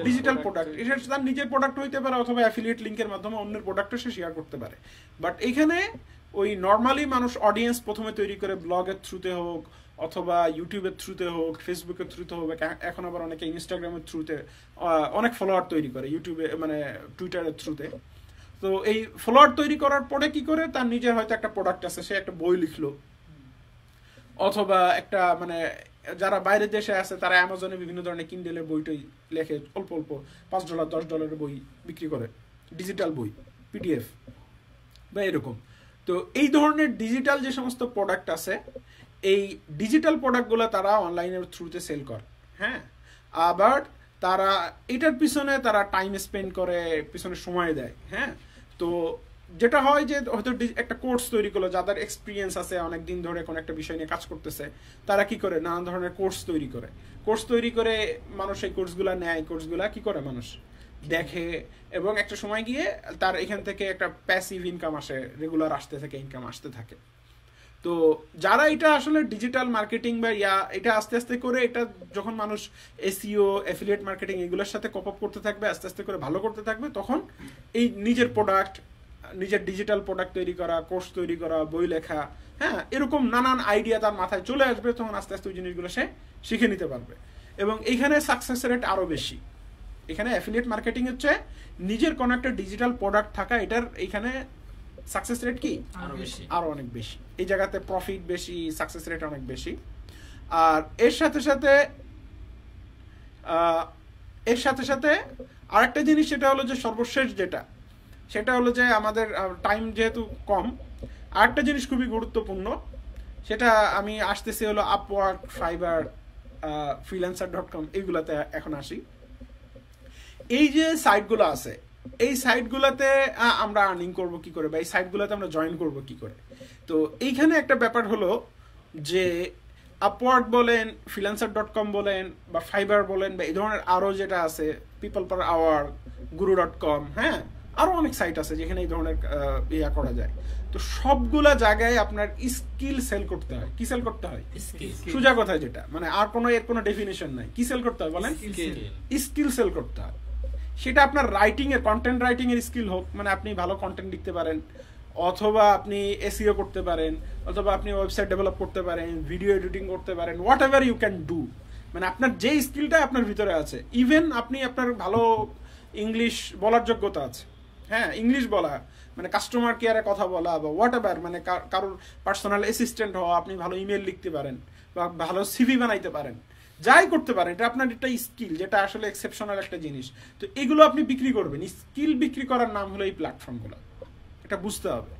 ডিজিটাল প্রোডাক্ট এটা তার নিজের প্রোডাক্ট হইতে পারে অথবা অ্যাফিলিয়েট লিঙ্কের মাধ্যমে অন্যের প্রোডাক্টও সে শেয়ার করতে পারে বাট এখানে ওই নর্মালি মানুষ অডিয়েন্স প্রথমে তৈরি করে ব্লগের থ্রুতে হোক অথবা ইউটিউবের থ্রুতে হোক ফেসবুকের থ্রুতে হোক এখন আবার অনেকে ইনস্টাগ্রামের থ্রুতে অনেক ফলোয়ার তৈরি করে ইউটিউবে মানে টুইটারের থ্রুতে তো এই ফ্লট তৈরি করার পরে কি করে তার নিজের হয়তো একটা প্রোডাক্ট আছে সে একটা বই লিখলো অথবা একটা মানে যারা বাইরের দেশে আছে তারা অ্যামাজনে বিভিন্ন ধরনের কিন্ডেলের বইটই লেখে অল্প অল্প পাঁচ ডলার দশ ডলারের বই বিক্রি করে ডিজিটাল বই পিডিএফ বা এরকম তো এই ধরনের ডিজিটাল যে সমস্ত প্রোডাক্ট আছে এই ডিজিটাল প্রোডাক্টগুলো তারা অনলাইনের থ্রুতে সেল করে হ্যাঁ আবার তারা এটার পিছনে তারা টাইম স্পেন্ড করে পিছনে সময় দেয় হ্যাঁ তো যেটা হয় যে হয়তো একটা কোর্স তৈরি করলো যাদের এক্সপিরিয়েন্স আছে অনেক দিন ধরে কোনো একটা বিষয় নিয়ে কাজ করতেছে তারা কি করে নানান ধরনের কোর্স তৈরি করে কোর্স তৈরি করে মানুষ এই কোর্সগুলা নেয় কোর্সগুলা কি করে মানুষ দেখে এবং একটা সময় গিয়ে তার এখান থেকে একটা প্যাসিভ ইনকাম আসে রেগুলার আসতে থাকে ইনকাম আসতে থাকে তো যারা এটা আসলে ডিজিটাল মার্কেটিং বা ইয়া এটা আস্তে আস্তে করে এটা যখন মানুষ এসিও অ্যাফিলিয়েট মার্কেটিং এগুলোর সাথে কপ আপ করতে থাকবে আস্তে আস্তে করে ভালো করতে থাকবে তখন এই নিজের প্রোডাক্ট নিজের ডিজিটাল প্রোডাক্ট তৈরি করা কোর্স তৈরি করা বই লেখা হ্যাঁ এরকম নানান আইডিয়া তার মাথায় চলে আসবে তখন আস্তে আস্তে ওই জিনিসগুলো সে শিখে নিতে পারবে এবং এইখানে সাকসেস রেট আরও বেশি এখানে অ্যাফিলিয়েট মার্কেটিং হচ্ছে নিজের কোনো একটা ডিজিটাল প্রোডাক্ট থাকা এটার এইখানে সাকসেস রেট কি আরও অনেক বেশি এই জায়গাতে প্রফিট বেশি সাকসেস রেট অনেক বেশি আর এর সাথে সাথে এর সাথে সাথে আরেকটা জিনিস সেটা হলো যে সর্বশেষ যেটা সেটা হলো যে আমাদের টাইম যেহেতু কম আরেকটা জিনিস খুবই গুরুত্বপূর্ণ সেটা আমি আসতেছি হলো Upwork Fiverr Freelancer dot com এইগুলাতে এখন আসি এই যে সাইটগুলো আছে এই সাইটগুলোতে আমরা আর্নিং করব কি করে বা এই সাইটগুলোতে আমরা জয়েন করব কি করে তো এইখানে একটা ব্যাপার হলো যে আপওয়ার্ড বলেন ফিলান্সার ডট কম বলেন বা ফাইবার বলেন বা এই ধরনের আরও যেটা আছে People Per Hour Guru dot com হ্যাঁ আরও অনেক সাইট আছে যেখানে এই ধরনের ইয়া করা যায় তো সবগুলা জায়গায় আপনার স্কিল সেল করতে হয় কি সেল করতে হয় সোজা কথা যেটা মানে আর কোনো এর কোনো ডেফিনেশন নাই কি সেল করতে হয় বলেন স্কিল সেল করতে হয় সেটা আপনার রাইটিংয়ের কন্টেন্ট রাইটিংয়ের স্কিল হোক মানে আপনি ভালো কন্টেন্ট লিখতে পারেন অথবা আপনি এসিও e করতে পারেন অথবা আপনি ওয়েবসাইট ডেভেলপ করতে পারেন ভিডিও এডিটিং করতে পারেন whatever you can do মানে আপনার যে স্কিলটা আপনার ভিতরে আছে ইভেন আপনি আপনার ভালো ইংলিশ বলার যোগ্যতা আছে হ্যাঁ ইংলিশ বলা মানে কাস্টমার কেয়ারে কথা বলা বা হোয়াট এভার মানে কারোর পার্সোনাল অ্যাসিস্ট্যান্ট হওয়া আপনি ভালো ইমেল লিখতে পারেন বা ভালো সিভি বানাইতে পারেন যাই করতে পারেন এটা আপনার একটা স্কিল যেটা আসলে এক্সেপশনাল একটা জিনিস তো এগুলো আপনি বিক্রি করবেন স্কিল বিক্রি করার নাম হলো এই প্ল্যাটফর্মগুলো এটা বুঝতে হবে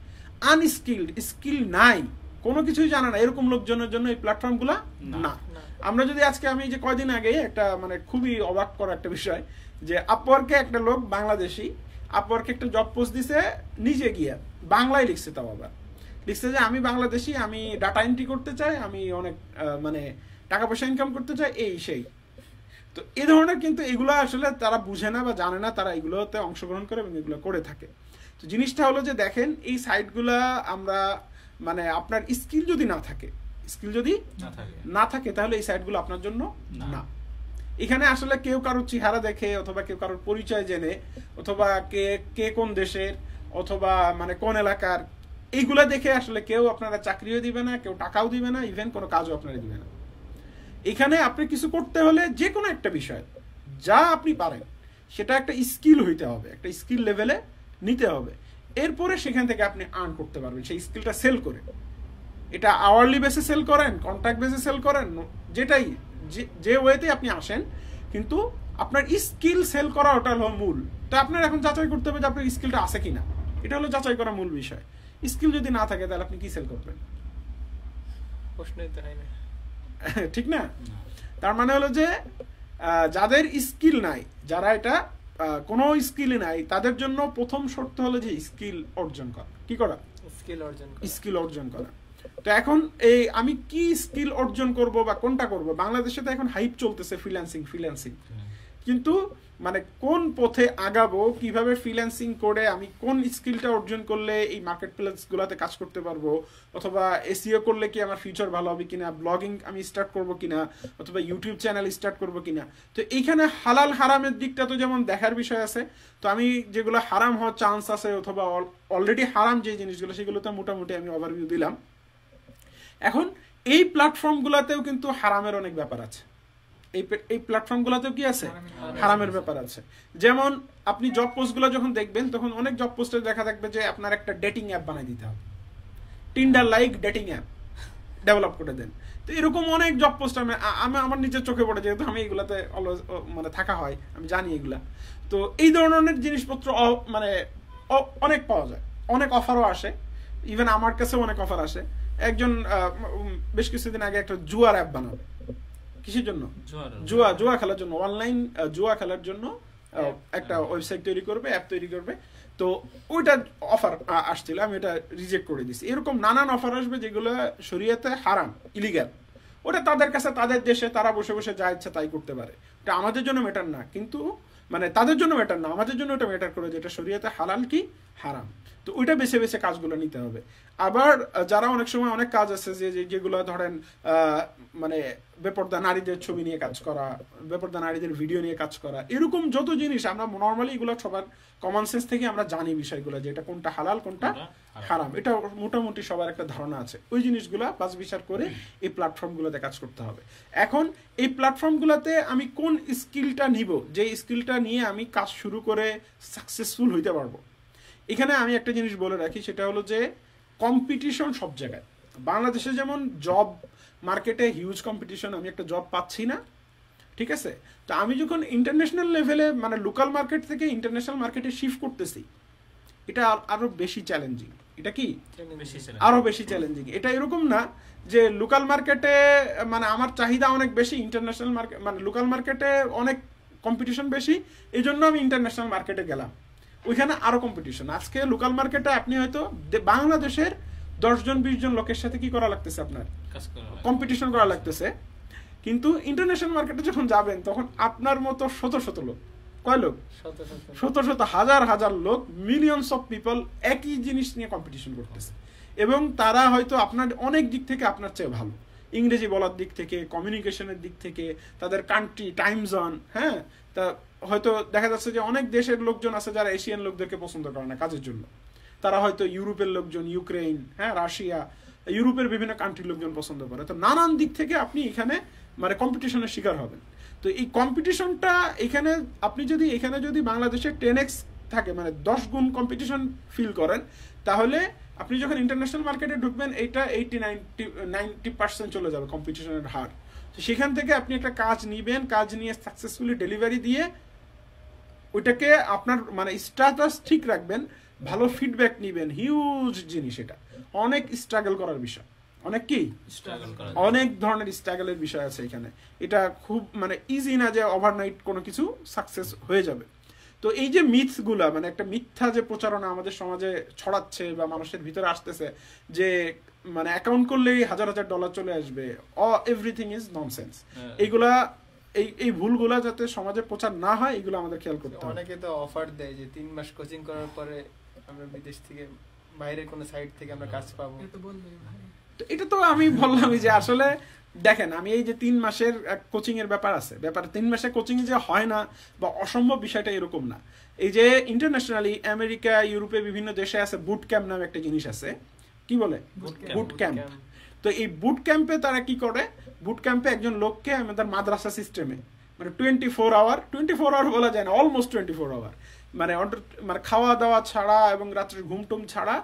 আনস্কিল্ড স্কিল নাই কোনো কিছুই জানা না এরকম লোকজনের জন্য এই প্ল্যাটফর্মগুলো না আমরা যদি আজকে আমি যে কয়দিন আগে একটা মানে খুবই অবাক করা একটা বিষয় যে আপওয়ার্কে একটা লোক বাংলাদেশি আপওয়ার্কে একটা জব পোস্ট দিছে নিজে গিয়ে বাংলায় লিখছে তাও আবার লিখছে যে আমি বাংলাদেশি আমি ডাটা এন্ট্রি করতে চাই আমি অনেক মানে টাকা পয়সা ইনকাম করতে চায় এই সেই তো এ ধরনের কিন্তু এগুলো আসলে তারা বুঝে না বা জানে না তারা এগুলোতে অংশগ্রহণ করে এবং এগুলো করে থাকে তো জিনিসটা হলো যে দেখেন এই সাইটগুলা আমরা মানে আপনার স্কিল যদি না থাকে স্কিল যদি না থাকে তাহলে এই সাইটগুলো আপনার জন্য না এখানে আসলে কেউ কারোর চেহারা দেখে অথবা কেউ কারোর পরিচয় জেনে অথবা কে কে কোন দেশের অথবা মানে কোন এলাকার এইগুলা দেখে আসলে কেউ আপনারা চাকরিও দিবে না কেউ টাকাও দিবে না ইভেন কোনো কাজও আপনারা দিবে না এখানে আপনি কিছু করতে হলে যে কোনো একটা বিষয় যা আপনি পারেন সেটা একটা স্কিল হইতে হবে একটা স্কিল লেভেলে নিতে হবে এরপরে সেখান থেকে আপনি আর্ন করতে পারবেন সেই স্কিলটা সেল করে এটা আওয়ারলি বেসে সেল করেন কন্ট্রাক্ট বেসে সেল করেন যেটাই যে ওয়েতে আপনি আসেন কিন্তু আপনার স্কিল সেল করা ওটা হলো মূল তা আপনার এখন যাচাই করতে হবে যে আপনার স্কিলটা আছে কি না এটা হলো যাচাই করা মূল বিষয় স্কিল যদি না থাকে তাহলে আপনি কি সেল করবেন প্রশ্ন না ঠিক না তার মানে হলো যে যাদের স্কিল নাই যারা এটা কোনো স্কিল নাই তাদের জন্য প্রথম শর্ত হলো যে স্কিল অর্জন করা কি করা স্কিল অর্জন স্কিল অর্জন করা তো এখন এই আমি কি স্কিল অর্জন করব বা কোনটা করব বাংলাদেশে তো এখন হাইপ চলতেছে ফ্রিল্যান্সিং ফ্রিল্যান্সিং কিন্তু মানে কোন পথে আগাবো কিভাবে ফ্রিল্যান্সিং করে আমি কোন স্কিলটা অর্জন করলে এই মার্কেট গুলাতে কাজ করতে পারবো অথবা এসিও e করলে কি আমার ফিউচার ভালো হবে কিনা ব্লগিং আমি স্টার্ট করব কিনা অথবা ইউটিউব চ্যানেল স্টার্ট করব কিনা তো এইখানে হালাল হারামের দিকটা তো যেমন দেখার বিষয় আছে তো আমি যেগুলো হারাম হওয়ার চান্স আছে অথবা অলরেডি হারাম যে জিনিসগুলো সেগুলো তো মোটামুটি আমি ওভারভিউ দিলাম এখন এই প্ল্যাটফর্মগুলোতেও কিন্তু হারামের অনেক ব্যাপার আছে এই এই প্ল্যাটফর্মগুলোতেও কি আছে হারামের ব্যাপার আছে যেমন আপনি জব পোস্টগুলো যখন দেখবেন তখন অনেক জব পোস্টে দেখা থাকবে যে আপনার একটা ডেটিং অ্যাপ বানিয়ে দিতে হবে Tinder like dating app develop করে দেন তো এরকম অনেক জব পোস্ট আমি আমি আমার নিজের চোখে পড়ে যেহেতু আমি এগুলাতে অলওয়েজ মানে থাকা হয় আমি জানি এগুলা তো এই ধরনের জিনিসপত্র মানে অনেক পাওয়া যায় অনেক অফারও আসে ইভেন আমার কাছেও অনেক অফার আসে একজন বেশ কিছুদিন আগে একটা জুয়ার অ্যাপ বানাবে কিসের জন্য জুয়া জুয়া খেলার জন্য অনলাইন জুয়া খেলার জন্য একটা ওয়েবসাইট হ্যাঁ। তৈরি করবে অ্যাপ তৈরি করবে তো ওইটা অফার আসছিল আমি ওটা রিজেক্ট করে দিছি এরকম নানান অফার আসবে যেগুলো শরীয়তে হারাম ইলিগাল ওটা তাদের কাছে তাদের দেশে তারা বসে বসে যা ইচ্ছা তাই করতে পারে এটা আমাদের জন্য ম্যাটার না কিন্তু মানে তাদের জন্য ম্যাটার না আমাদের জন্য এটা ম্যাটার করে যেটা শরীয়তে হালাল কি হারাম তো ওইটা বেছে বেছে কাজগুলো নিতে হবে আবার যারা অনেক সময় অনেক কাজ আছে যে যেগুলো ধরেন মানে বেপর্দা নারীদের ছবি নিয়ে কাজ করা বেপর্দা নারীদের ভিডিও নিয়ে কাজ করা এরকম যত জিনিস আমরা নর্মালি এগুলো সবার কমন সেন্স থেকে আমরা জানি বিষয়গুলো যে এটা কোনটা হালাল কোনটা হারাম এটা মোটামুটি সবার একটা ধারণা আছে ওই জিনিসগুলা পাঁচ বিচার করে এই প্ল্যাটফর্মগুলোতে কাজ করতে হবে এখন এই প্ল্যাটফর্মগুলোতে আমি কোন স্কিলটা নিব যে স্কিলটা নিয়ে আমি কাজ শুরু করে সাকসেসফুল হইতে পারবো এখানে আমি একটা জিনিস বলে রাখি সেটা হলো যে কম্পিটিশন সব জায়গায় বাংলাদেশে যেমন জব মার্কেটে হিউজ কম্পিটিশন আমি একটা জব পাচ্ছি না ঠিক আছে তো আমি যখন ইন্টারন্যাশনাল লেভেলে মানে লোকাল মার্কেট থেকে ইন্টারন্যাশনাল মার্কেটে শিফট করতেছি এটা আরও বেশি চ্যালেঞ্জিং এটা কি আরও বেশি চ্যালেঞ্জিং এটা এরকম না যে লোকাল মার্কেটে মানে আমার চাহিদা অনেক বেশি ইন্টারন্যাশনাল মার্কেট মানে লোকাল মার্কেটে অনেক কম্পিটিশন বেশি এই জন্য আমি ইন্টারন্যাশনাল মার্কেটে গেলাম ওইখানে আরও কম্পিটিশন আজকে লোকাল মার্কেটে আপনি হয়তো বাংলাদেশের দশজন বিশ জন লোকের সাথে কি করা লাগতেছে আপনার কম্পিটিশন করা লাগতেছে কিন্তু ইন্টারন্যাশনাল মার্কেটে যখন যাবেন তখন আপনার মতো শত শত লোক কয় লোক শত শত হাজার হাজার লোক মিলিয়নস অফ পিপল একই জিনিস নিয়ে কম্পিটিশন করতেছে এবং তারা হয়তো আপনার অনেক দিক থেকে আপনার চেয়ে ভালো ইংরেজি বলার দিক থেকে কমিউনিকেশনের দিক থেকে তাদের কান্ট্রি টাইম জোন হ্যাঁ তা হয়তো দেখা যাচ্ছে যে অনেক দেশের লোকজন আছে যারা এশিয়ান লোকদেরকে পছন্দ করে না কাজের জন্য তারা হয়তো ইউরোপের লোকজন ইউক্রেন হ্যাঁ রাশিয়া ইউরোপের বিভিন্ন কান্ট্রির লোকজন পছন্দ করে তো নানান দিক থেকে আপনি এখানে মানে কম্পিটিশনের শিকার হবেন তো এই কম্পিটিশনটা এখানে আপনি যদি এখানে যদি বাংলাদেশে টেন এক্স থাকে মানে দশ গুণ কম্পিটিশন ফিল করেন তাহলে আপনি যখন ইন্টারন্যাশনাল মার্কেটে ঢুকবেন এইটা এইটি নাইনটি নাইনটি পার্সেন্ট চলে যাবে কম্পিটিশনের হার তো সেখান থেকে আপনি একটা কাজ নিবেন কাজ নিয়ে সাকসেসফুলি ডেলিভারি দিয়ে ওইটাকে আপনার মানে স্ট্যাটাস ঠিক রাখবেন ভালো ফিডব্যাক নিবেন হিউজ জিনিস এটা অনেক স্ট্রাগল করার বিষয় অনেক কি অনেক ধরনের স্ট্রাগলের বিষয় আছে এখানে এটা খুব মানে ইজি না যে ওভারনাইট কোনো কিছু সাকসেস হয়ে যাবে তো এই যে মিথসগুলা মানে একটা মিথ্যা যে প্রচারণা আমাদের সমাজে ছড়াচ্ছে বা মানুষের ভিতরে আসতেছে যে মানে অ্যাকাউন্ট করলেই হাজার হাজার ডলার চলে আসবে অ এভরিথিং ইজ ননসেন্স এইগুলা এই এই ভুলগুলা যাতে সমাজে প্রচার না হয় এগুলো আমাদের খেয়াল করতে হবে অনেকে তো অফার দেয় যে তিন মাস কোচিং করার পরে আমরা বিদেশ থেকে বাইরে কোনো সাইট থেকে আমরা কাজ পাবো এটা তো আমি বললাম যে আসলে দেখেন আমি এই যে তিন মাসের কোচিং এর ব্যাপার আছে ব্যাপার তিন মাসে কোচিং যে হয় না বা অসম্ভব বিষয়টা এরকম না এই যে ইন্টারন্যাশনালি আমেরিকা ইউরোপে বিভিন্ন দেশে আছে বুট ক্যাম্প নামে একটা জিনিস আছে কি বলে বুট ক্যাম্প তো এই বুট ক্যাম্পে তারা কি করে বুট ক্যাম্পে একজন লোককে আমাদের মাদ্রাসা সিস্টেমে মানে twenty four hour twenty four hour বলা যায় না অলমোস্ট টোয়েন্টি ফোর আওয়ার মানে মানে খাওয়া দাওয়া ছাড়া এবং রাত্রে ঘুম টুম ছাড়া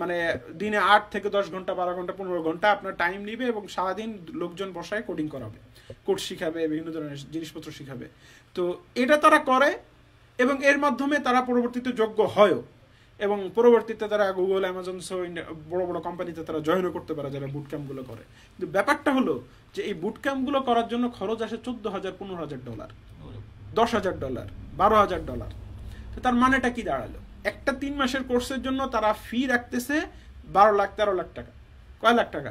মানে দিনে আট থেকে দশ ঘন্টা বারো ঘন্টা পনেরো ঘন্টা আপনার টাইম নিবে এবং সারাদিন লোকজন বসায় কোডিং করাবে কোড শিখাবে বিভিন্ন ধরনের জিনিসপত্র শিখাবে তো এটা তারা করে এবং এর মাধ্যমে তারা পরবর্তীতে যোগ্য হয়ও এবং পরবর্তীতে তারা গুগল অ্যামাজন সহ বড় বড় কোম্পানিতে তারা জয়েনও করতে পারে যারা বুট ক্যাম্পগুলো করে কিন্তু ব্যাপারটা হলো যে এই বুটক্যাম্পগুলো করার জন্য খরচ আসে চোদ্দ হাজার পনেরো হাজার ডলার দশ হাজার ডলার বারো হাজার ডলার তো তার মানেটা কি দাঁড়ালো একটা তিন মাসের কোর্সের জন্য তারা ফি রাখতেছে বারো লাখ তেরো লাখ টাকা কয় লাখ টাকা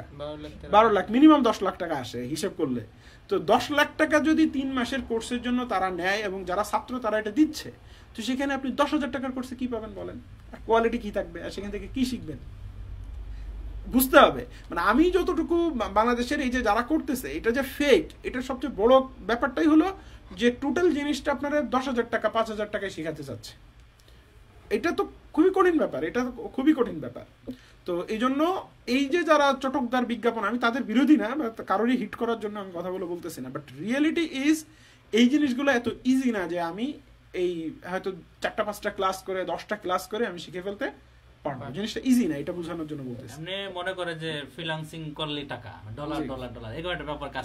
বারো লাখ মিনিমাম দশ লাখ টাকা আসে হিসেব করলে তো দশ লাখ টাকা যদি তিন মাসের কোর্সের জন্য তারা নেয় এবং যারা ছাত্র তারা এটা দিচ্ছে তো সেখানে আপনি দশ হাজার টাকার কোর্সে কি পাবেন বলেন আর কোয়ালিটি কি থাকবে আর সেখান থেকে কি শিখবেন বুঝতে হবে মানে আমি যতটুকু বাংলাদেশের এই যে যারা করতেছে এটা যে ফেক এটার সবচেয়ে বড় ব্যাপারটাই হলো যে টোটাল জিনিসটা আপনারা দশ হাজার টাকা পাঁচ হাজার টাকায় শেখাতে চাচ্ছে এটা তো খুবই কঠিন ব্যাপার এটা খুবই কঠিন ব্যাপার তো এই জন্য এই যে যারা চটকদার বিজ্ঞাপন আমি তাদের বিরোধী না বা কারোরই হিট করার জন্য আমি কথাগুলো বলতেছি না বাট রিয়েলিটি ইজ এই জিনিসগুলো এত ইজি না যে আমি এই হয়তো চারটা পাঁচটা ক্লাস করে দশটা ক্লাস করে আমি শিখে ফেলতে পারবো জিনিসটা ইজি না এটা বোঝানোর জন্য বলতেছি মনে করে যে ফ্রিল্যান্সিং করলে টাকা ডলার ডলার ডলার একটা ব্যাপার কাজ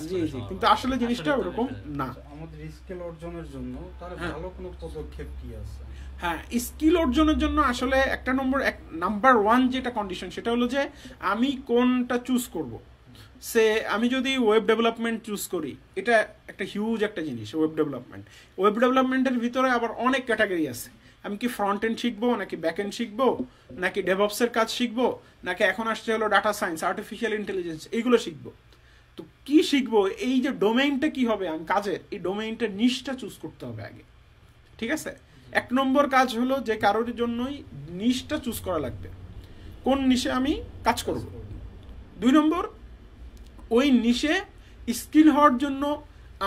কিন্তু আসলে জিনিসটা ওরকম না আমাদের স্কেল অর্জনের জন্য তার হ্যাঁ। ভালো কোনো পদক্ষেপ কি আছে হ্যাঁ স্কিল অর্জনের জন্য আসলে একটা নম্বর এক নাম্বার ওয়ান যেটা কন্ডিশন সেটা হলো যে আমি কোনটা চুজ করব। সে আমি যদি ওয়েব ডেভেলপমেন্ট চুজ করি এটা একটা হিউজ একটা জিনিস ওয়েব ডেভেলপমেন্ট ওয়েব ডেভেলপমেন্টের ভিতরে আবার অনেক ক্যাটাগরি আছে আমি কি ফ্রন্ট এন্ড শিখবো নাকি ব্যাক এন্ড শিখবো নাকি ডেভঅপসের কাজ শিখবো নাকি এখন আসছে হলো ডাটা সায়েন্স আর্টিফিশিয়াল ইন্টেলিজেন্স এইগুলো শিখবো তো কি শিখবো এই যে ডোমেইনটা কি হবে আমি কাজের এই ডোমেইনটা নিশটা চুজ করতে হবে আগে ঠিক আছে এক নম্বর কাজ হলো যে কারোর জন্যই নিশটা চুজ করা লাগবে কোন নিশে আমি কাজ করব দুই নম্বর ওই নিশে স্কিল হওয়ার জন্য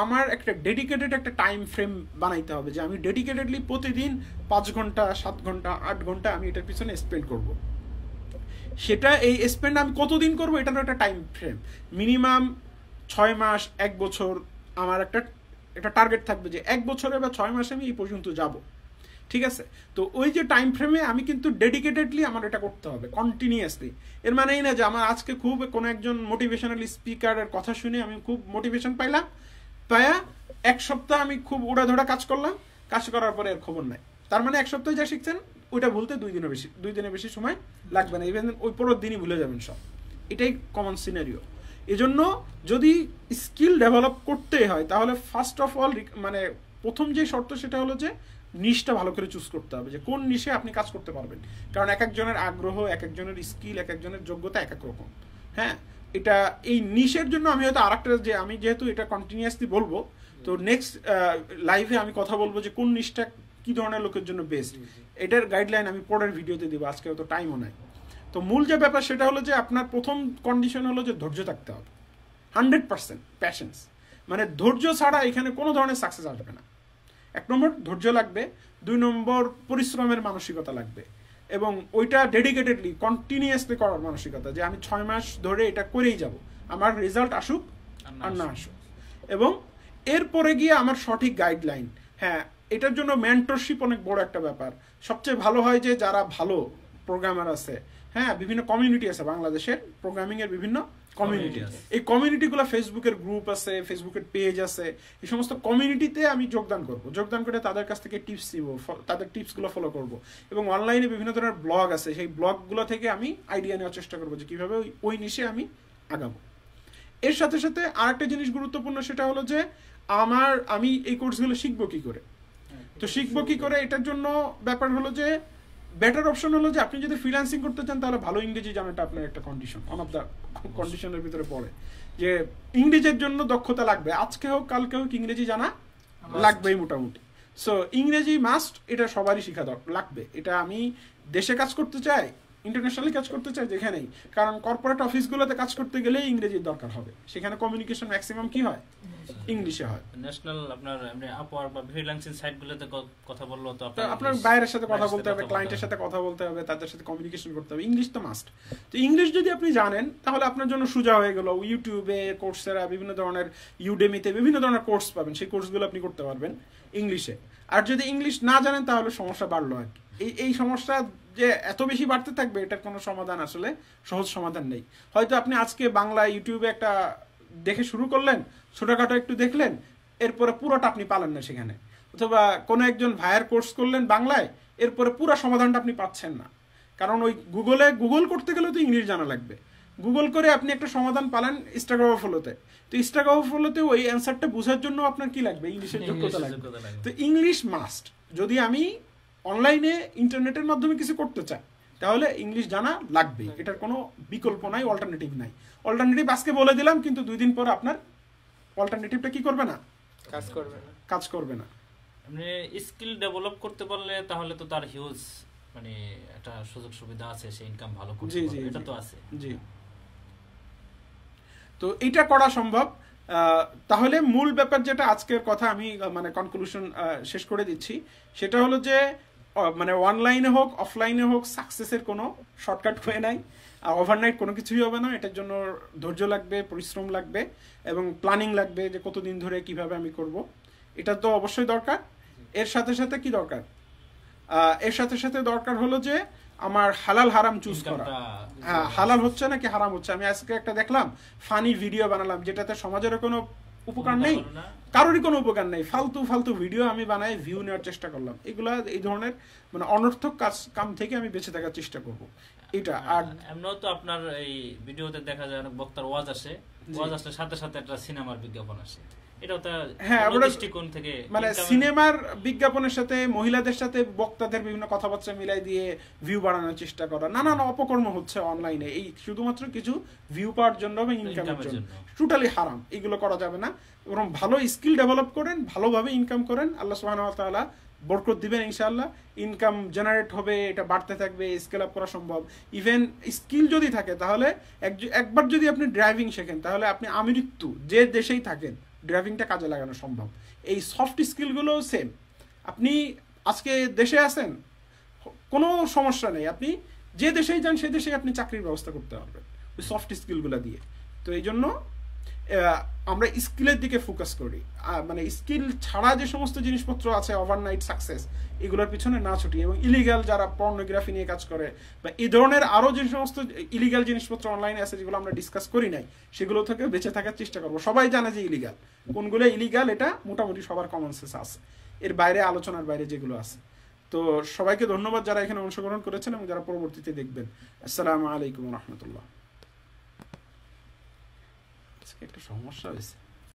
আমার একটা ডেডিকেটেড একটা টাইম ফ্রেম বানাইতে হবে যে আমি ডেডিকেটেডলি প্রতিদিন পাঁচ ঘন্টা সাত ঘন্টা আট ঘন্টা আমি এটার পিছনে স্পেন্ড করব। সেটা এই স্পেন্ড আমি কতদিন করব এটারও একটা টাইম ফ্রেম মিনিমাম ছয় মাস এক বছর আমার একটা একটা টার্গেট থাকবে যে এক বছরে বা ছয় মাসে আমি এই পর্যন্ত যাবো ঠিক আছে তো ওই যে টাইম ফ্রেমে আমি কিন্তু ডেডিকেটেডলি আমার এটা করতে হবে কন্টিনিউয়াসলি এর মানে এই না যে আমার আজকে খুব কোনো একজন মোটিভেশনাল স্পিকারের কথা শুনে আমি খুব মোটিভেশন পাইলাম পায়া এক সপ্তাহ আমি খুব উড়াধোড়া কাজ করলাম কাজ করার পরে এর খবর নাই তার মানে এক সপ্তাহে যা শিখছেন ওইটা ভুলতে দুই দিনের বেশি দুই দিনের বেশি সময় লাগবে না ইভেন ওই পরের দিনই ভুলে যাবেন সব এটাই কমন সিনারিও এজন্য যদি স্কিল ডেভেলপ করতে হয় তাহলে ফার্স্ট অফ অল মানে প্রথম যে শর্ত সেটা হলো যে নিশটা ভালো করে চুজ করতে হবে যে কোন নিশে আপনি কাজ করতে পারবেন কারণ এক একজনের আগ্রহ এক একজনের স্কিল এক একজনের যোগ্যতা এক এক রকম হ্যাঁ এটা এই নিশের জন্য আমি হয়তো আরেকটা যে আমি যেহেতু এটা কন্টিনিউয়াসলি বলবো তো নেক্সট লাইভে আমি কথা বলবো যে কোন নিশটা কি ধরনের লোকের জন্য বেস্ট এটার গাইডলাইন আমি পরের ভিডিওতে দেবো আজকে হয়তো টাইমও নাই তো মূল যে ব্যাপার সেটা হলো যে আপনার প্রথম কন্ডিশন হলো যে ধৈর্য থাকতে হবে হান্ড্রেড পার্সেন্ট প্যাশেন্স মানে ধৈর্য ছাড়া এখানে কোনো ধরনের সাকসেস আসবে না এক নম্বর ধৈর্য লাগবে দুই নম্বর পরিশ্রমের মানসিকতা লাগবে এবং ওইটা ডেডিকেটেডলি কন্টিনিউসলি করার মানসিকতা যে আমি ছয় মাস ধরে এটা করেই যাব আমার রেজাল্ট আসুক আর না আসুক এবং এরপরে গিয়ে আমার সঠিক গাইডলাইন হ্যাঁ এটার জন্য মেন্টরশিপ অনেক বড় একটা ব্যাপার সবচেয়ে ভালো হয় যে যারা ভালো প্রোগ্রামার আছে হ্যাঁ বিভিন্ন কমিউনিটি আছে বাংলাদেশের প্রোগ্রামিংয়ের বিভিন্ন কমিউনিটি এই কমিউনিটিগুলো ফেসবুকের গ্রুপ আছে ফেসবুকের পেজ আছে এই সমস্ত কমিউনিটিতে আমি যোগদান করব যোগদান করে তাদের কাছ থেকে টিপস নিব তাদের টিপসগুলো ফলো করব এবং অনলাইনে বিভিন্ন ধরনের ব্লগ আছে সেই ব্লগগুলো থেকে আমি আইডিয়া নেওয়ার চেষ্টা করব যে কীভাবে ওই নিশে আমি আগাবো এর সাথে সাথে আরেকটা জিনিস গুরুত্বপূর্ণ সেটা হলো যে আমার আমি এই কোর্সগুলো শিখবো কি করে হ্যাঁ, তো শিখবো কি করে এটার জন্য ব্যাপার হলো যে বেটার অপশন হলো যে আপনি যদি ফ্রিল্যান্সিং করতে চান তাহলে ভালো ইংরেজি জানাটা আপনার একটা কন্ডিশন ওয়ান অফ দ্য কন্ডিশনের ভিতরে পড়ে যে ইংরেজির জন্য দক্ষতা লাগবে আজকে হোক কালকে হোক ইংরেজি জানা লাগবেই মোটামুটি সো ইংরেজি মাস্ট এটা সবারই শেখা লাগবে এটা আমি দেশে কাজ করতে চাই ইন্টারন্যাশনালি কাজ করতে চাই যেখানেই কারণ কর্পোরেট অফিসগুলোতে কাজ করতে গেলে ইংরেজির দরকার হবে সেখানে কমিউনিকেশন ম্যাক্সিমাম কি হয় ইংলিশে হয় ন্যাশনাল আপনার এমনি আপওয়ার্ক বা ফ্রিল্যান্সিং সাইটগুলোতে কথা বললো তো আপনার আপনার বাইরের সাথে কথা বলতে হবে ক্লায়েন্টের সাথে কথা বলতে হবে তাদের সাথে কমিউনিকেশন করতে হবে ইংলিশ তো মাস্ট তো ইংলিশ যদি আপনি জানেন তাহলে আপনার জন্য সুজা হয়ে গেল ইউটিউবে কোর্সেরা বিভিন্ন ধরনের ইউডেমিতে বিভিন্ন ধরনের কোর্স পাবেন সেই কোর্সগুলো আপনি করতে পারবেন ইংলিশে আর যদি ইংলিশ না জানেন তাহলে সমস্যা বাড়লো আর কি এই এই সমস্যা যে এত বেশি বাড়তে থাকবে এটার কোনো সমাধান আসলে সহজ সমাধান নেই হয়তো আপনি আজকে বাংলা ইউটিউবে একটা দেখে শুরু করলেন ছোটোখাটো একটু দেখলেন এরপরে পুরোটা আপনি পালেন না সেখানে অথবা কোনো একজন ভাইয়ের কোর্স করলেন বাংলায় এরপরে পুরো সমাধানটা আপনি পাচ্ছেন না কারণ ওই গুগলে গুগল করতে গেলে তো ইংলিশ জানা লাগবে গুগল করে আপনি একটা সমাধান পালেন ইনস্টাগ্রামের ফলোতে তো ইনস্টাগ্রামের ফলোতে ওই অ্যান্সারটা বোঝার জন্য আপনার কি লাগবে ইংলিশের যোগ্যতা লাগবে তো ইংলিশ মাস্ট যদি আমি অনলাইনে ইন্টারনেটের মাধ্যমে কিছু করতে চায় তাহলে ইংলিশ জানা লাগবেই এটার কোনো বিকল্প নাই অল্টারনেটিভ নাই অল্টারনেটিভ আজকে বলে দিলাম কিন্তু দুই দিন পর আপনার অল্টারনেটিভটা কি করবে না কাজ করবে না কাজ করবে না মানে স্কিল ডেভেলপ করতে পারলে তাহলে তো তার হিউজ মানে একটা সুযোগ সুবিধা আছে সে ইনকাম ভালো করতে পারবে এটা তো আছে জি তো এটা করা সম্ভব তাহলে মূল ব্যাপার যেটা আজকের কথা আমি মানে কনক্লুশন শেষ করে দিচ্ছি সেটা হলো যে মানে অনলাইনে হোক অফলাইনে হোক সাকসেসের কোনো শর্টকাট হয়ে নাই আর ওভারনাইট কোনো কিছুই হবে না এটার জন্য ধৈর্য লাগবে পরিশ্রম লাগবে এবং প্ল্যানিং লাগবে যে কতদিন ধরে কিভাবে আমি করব এটা তো অবশ্যই দরকার এর সাথে সাথে কি দরকার এর সাথে সাথে দরকার হলো যে আমার হালাল হারাম চুজ করা হ্যাঁ হালাল হচ্ছে নাকি হারাম হচ্ছে আমি আজকে একটা দেখলাম ফানি ভিডিও বানালাম যেটাতে সমাজের কোনো উপকার নেই কারোরই কোনো উপকার নেই ফালতু ফালতু ভিডিও আমি বানাই ভিউ নেওয়ার চেষ্টা করলাম এগুলা এই ধরনের মানে অনর্থক কাজ কাম থেকে আমি বেঁচে থাকার চেষ্টা করব এটা হ্যাঁ, আর এমনও তো আপনার এই ভিডিওতে দেখা যায় অনেক বক্তার ওয়াজ আসে ওয়াজ আসলে সাথে সাথে একটা সিনেমার বিজ্ঞাপন আসে হ্যাঁ, মানে সিনেমার বিজ্ঞাপনের সাথে মহিলাদের সাথে বক্তাদের বিভিন্ন কথাবার্তা মিলাই দিয়ে ভিউ বাড়ানোর চেষ্টা করা নানান অপকর্ম হচ্ছে অনলাইনে এই শুধুমাত্র কিছু ভিউ পাওয়ার জন্য বা ইনকামের জন্য টোটালি হারাম এগুলো করা যাবে না এবং ভালো স্কিল ডেভেলপ করেন ভালোভাবে ইনকাম করেন আল্লাহ সুহান বরকত দিবেন ইনশাল্লাহ ইনকাম জেনারেট হবে এটা বাড়তে থাকবে স্কেল আপ করা সম্ভব ইভেন স্কিল যদি থাকে তাহলে একবার যদি আপনি ড্রাইভিং শেখেন তাহলে আপনি আমৃত্যু যে দেশেই থাকেন ড্রাইভিংটা কাজে লাগানো সম্ভব এই সফট স্কিলগুলোও সেম আপনি আজকে দেশে আছেন কোনো সমস্যা নেই আপনি যে দেশেই যান সে দেশেই আপনি চাকরির ব্যবস্থা করতে পারবেন ওই সফট স্কিলগুলো দিয়ে তো এই জন্য আমরা স্কিলের দিকে ফোকাস করি মানে স্কিল ছাড়া যে সমস্ত জিনিসপত্র আছে ওভারনাইট সাকসেস এগুলোর পিছনে না ছুটি এবং ইলিগাল যারা পর্নোগ্রাফি নিয়ে কাজ করে বা এই ধরনের আরও যে সমস্ত ইলিগাল জিনিসপত্র অনলাইনে আছে যেগুলো আমরা ডিসকাস করি নাই সেগুলো থেকে বেঁচে থাকার চেষ্টা করবো সবাই জানে যে ইলিগাল কোনগুলো ইলিগাল এটা মোটামুটি সবার কমন সেন্স আছে এর বাইরে আলোচনার বাইরে যেগুলো আছে তো সবাইকে ধন্যবাদ যারা এখানে অংশগ্রহণ করেছেন এবং যারা পরবর্তীতে দেখবেন আসসালামু আলাইকুম রহমতুল্লাহ আজকে একটা সমস্যা হয়েছে